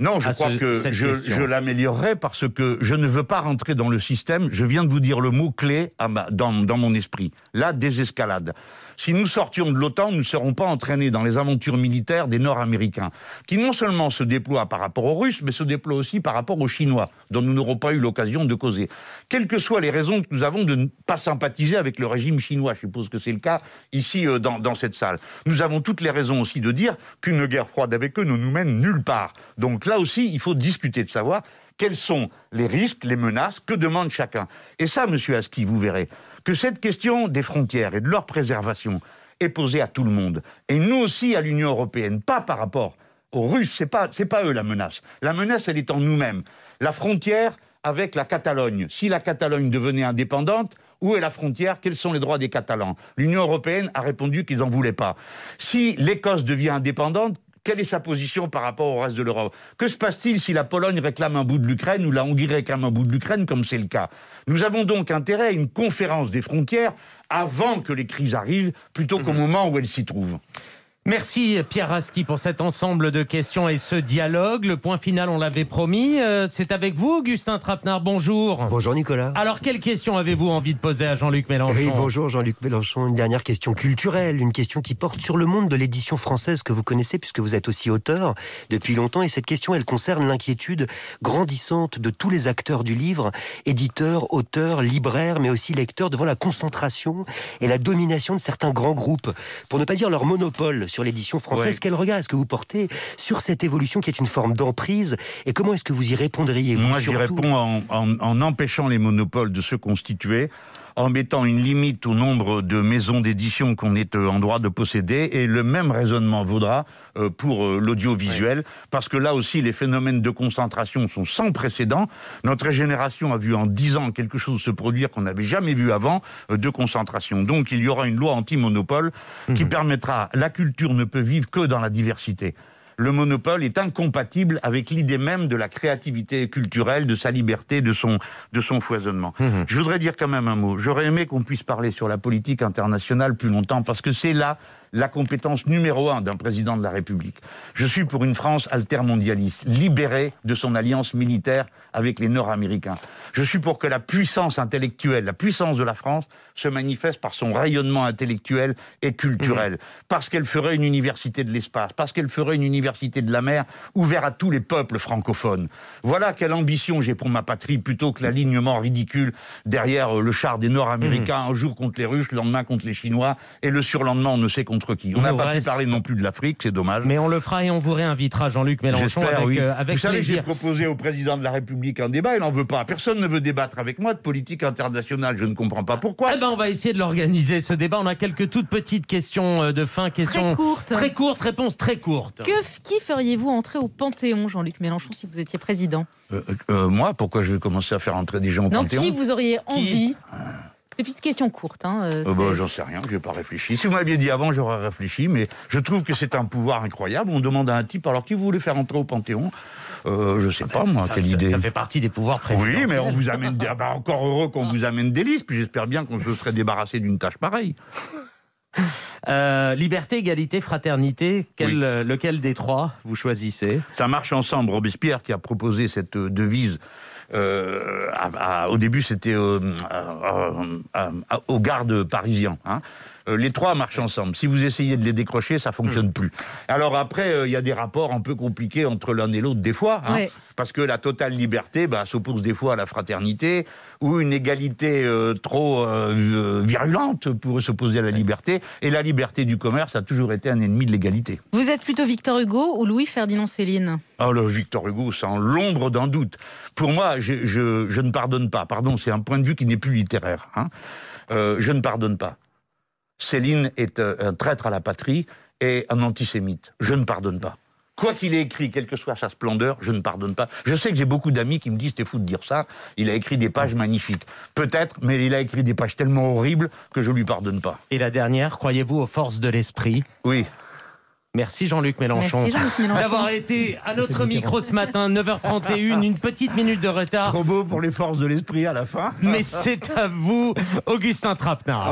non, je crois que je, l'améliorerai parce que je ne veux pas rentrer dans le système. Je viens de vous dire le mot clé dans mon esprit. La désescalade. Si nous sortions de l'OTAN, nous ne serons pas entraînés dans les aventures militaires des Nord-Américains, qui non seulement se déploient par rapport aux Russes, mais se déploient aussi par rapport aux Chinois, dont nous n'aurons pas eu l'occasion de causer. Quelles que soient les raisons que nous avons de ne pas sympathiser avec le régime chinois, je suppose que c'est le cas ici euh, dans, cette salle, nous avons toutes les raisons aussi de dire qu'une guerre froide avec eux ne nous mène nulle part. Donc là aussi, il faut discuter de savoir quels sont les risques, les menaces, que demande chacun. Et ça, monsieur Aski, vous verrez, que cette question des frontières et de leur préservation est posée à tout le monde, et nous aussi à l'Union européenne, pas par rapport aux Russes, c'est pas, c'est pas eux la menace. La menace, elle est en nous-mêmes. La frontière avec la Catalogne. Si la Catalogne devenait indépendante, où est la frontière Quels sont les droits des Catalans L'Union européenne a répondu qu'ils n'en voulaient pas. Si l'Écosse devient indépendante, quelle est sa position par rapport au reste de l'Europe Que se passe-t-il si la Pologne réclame un bout de l'Ukraine ou la Hongrie réclame un bout de l'Ukraine, comme c'est le cas Nous avons donc intérêt à une conférence des frontières avant que les crises arrivent, plutôt qu'au mhm. moment où elles s'y trouvent.
Merci Pierre Raski pour cet ensemble de questions et ce dialogue. Le point final, on l'avait promis. Euh, c'est avec vous, Augustin Trapenard. Bonjour.
Bonjour Nicolas.
Alors, quelle question avez-vous envie de poser à Jean-Luc Mélenchon Oui, bonjour
Jean-Luc Mélenchon. Une dernière question culturelle, une question qui porte sur le monde de l'édition française que vous connaissez puisque vous êtes aussi auteur depuis longtemps. Et cette question, elle concerne l'inquiétude grandissante de tous les acteurs du livre, éditeurs, auteurs, libraires, mais aussi lecteurs, devant la concentration et la domination de certains grands groupes, pour ne pas dire leur monopole sur l'édition française. Quel regard est-ce que vous portez sur cette évolution qui est une forme d'emprise Et comment est-ce que vous y répondriez Moi, j'y
réponds en empêchant les monopoles de se constituer, en mettant une limite au nombre de maisons d'édition qu'on est euh, en droit de posséder. Et le même raisonnement vaudra euh, pour euh, l'audiovisuel, parce que là aussi, les phénomènes de concentration sont sans précédent. Notre génération a vu en dix ans quelque chose se produire qu'on n'avait jamais vu avant de concentration. Donc, il y aura une loi anti-monopole qui mhm. permettra la culture ne peut vivre que dans la diversité le monopole est incompatible avec l'idée même de la créativité culturelle, de sa liberté, de son, de son foisonnement. Hum, hum. Je voudrais dire quand même un mot. J'aurais aimé qu'on puisse parler sur la politique internationale plus longtemps, parce que c'est là la compétence numéro un d'un président de la République. Je suis pour une France altermondialiste, libérée de son alliance militaire avec les Nord-Américains. Je suis pour que la puissance intellectuelle, la puissance de la France, se manifeste par son rayonnement intellectuel et culturel, mmh. parce qu'elle ferait une université de l'espace, parce qu'elle ferait une université de la mer ouverte à tous les peuples francophones. Voilà quelle ambition j'ai pour ma patrie, plutôt que l'alignement ridicule derrière euh, le char des Nord-Américains, mmh. un jour contre les Russes, le lendemain contre les Chinois, et le surlendemain on ne sait contre qui. On n'a pas pu parler non plus de l'Afrique, c'est dommage. Mais on le fera et on vous réinvitera, Jean-Luc Mélenchon, avec, oui. Euh, avec, Vous savez, j'ai proposé au président de la République un débat, il n'en veut pas. Personne ne veut débattre avec moi de politique internationale, je ne comprends pas pourquoi. Eh ben, on va essayer de l'organiser, ce débat. On a quelques toutes petites
questions euh, de fin, questions très courtes, très courtes réponses très courtes.
qui feriez-vous entrer au Panthéon, Jean-Luc Mélenchon, si vous étiez président
euh, euh, Moi, pourquoi je vais commencer à faire entrer des gens au non, Panthéon Qui vous
auriez envie qui des petites questions courtes. Hein, bah, j'en
sais rien, je n'ai pas réfléchi. Si vous m'aviez dit avant, j'aurais réfléchi, mais je trouve que c'est un pouvoir incroyable. On demande à un type, alors qui vous voulez faire entrer au Panthéon euh, je sais pas moi, quelle idée. Ça fait partie des pouvoirs présidentiels. Oui, mais on vous amène, des... Bah, encore heureux qu'on vous amène des listes, puis j'espère bien qu'on se serait débarrassé d'une tâche pareille. Euh, liberté, égalité, fraternité, euh, lequel des trois vous choisissez Ça marche ensemble. Robespierre qui a proposé cette euh, devise. au début, c'était aux gardes parisiens. Hein. Euh, les trois marchent ensemble. Si vous essayez de les décrocher, ça fonctionne hmm. plus. Alors après, euh, il y a des rapports un peu compliqués entre l'un et l'autre des fois. Hein. Parce que la totale liberté bah, s'oppose des fois à la fraternité, ou une égalité euh, trop virulente pourrait s'opposer à la liberté. Et la liberté du commerce a toujours été un ennemi de l'égalité.
Vous êtes plutôt Victor Hugo ou Louis-Ferdinand Céline
oh Victor Hugo, sans l'ombre d'un doute. Pour moi, je, ne pardonne pas. Pardon, c'est un point de vue qui n'est plus littéraire. Hein. je ne pardonne pas. Céline est euh, un traître à la patrie et un antisémite. Je ne pardonne pas. Quoi qu'il ait écrit, quelle que soit sa splendeur, je ne pardonne pas. Je sais que j'ai beaucoup d'amis qui me disent, c'était fou de dire ça, il a écrit des pages magnifiques. Peut-être, mais il a écrit des pages tellement horribles que je ne lui pardonne pas. Et la dernière, croyez-vous aux forces
de l'esprit Oui. Merci Jean-Luc Mélenchon, d'avoir été à notre micro ce matin, 9h31, une petite minute de retard. Trop beau pour
les forces de l'esprit à la fin. Mais c'est
à vous, Augustin Trapenard.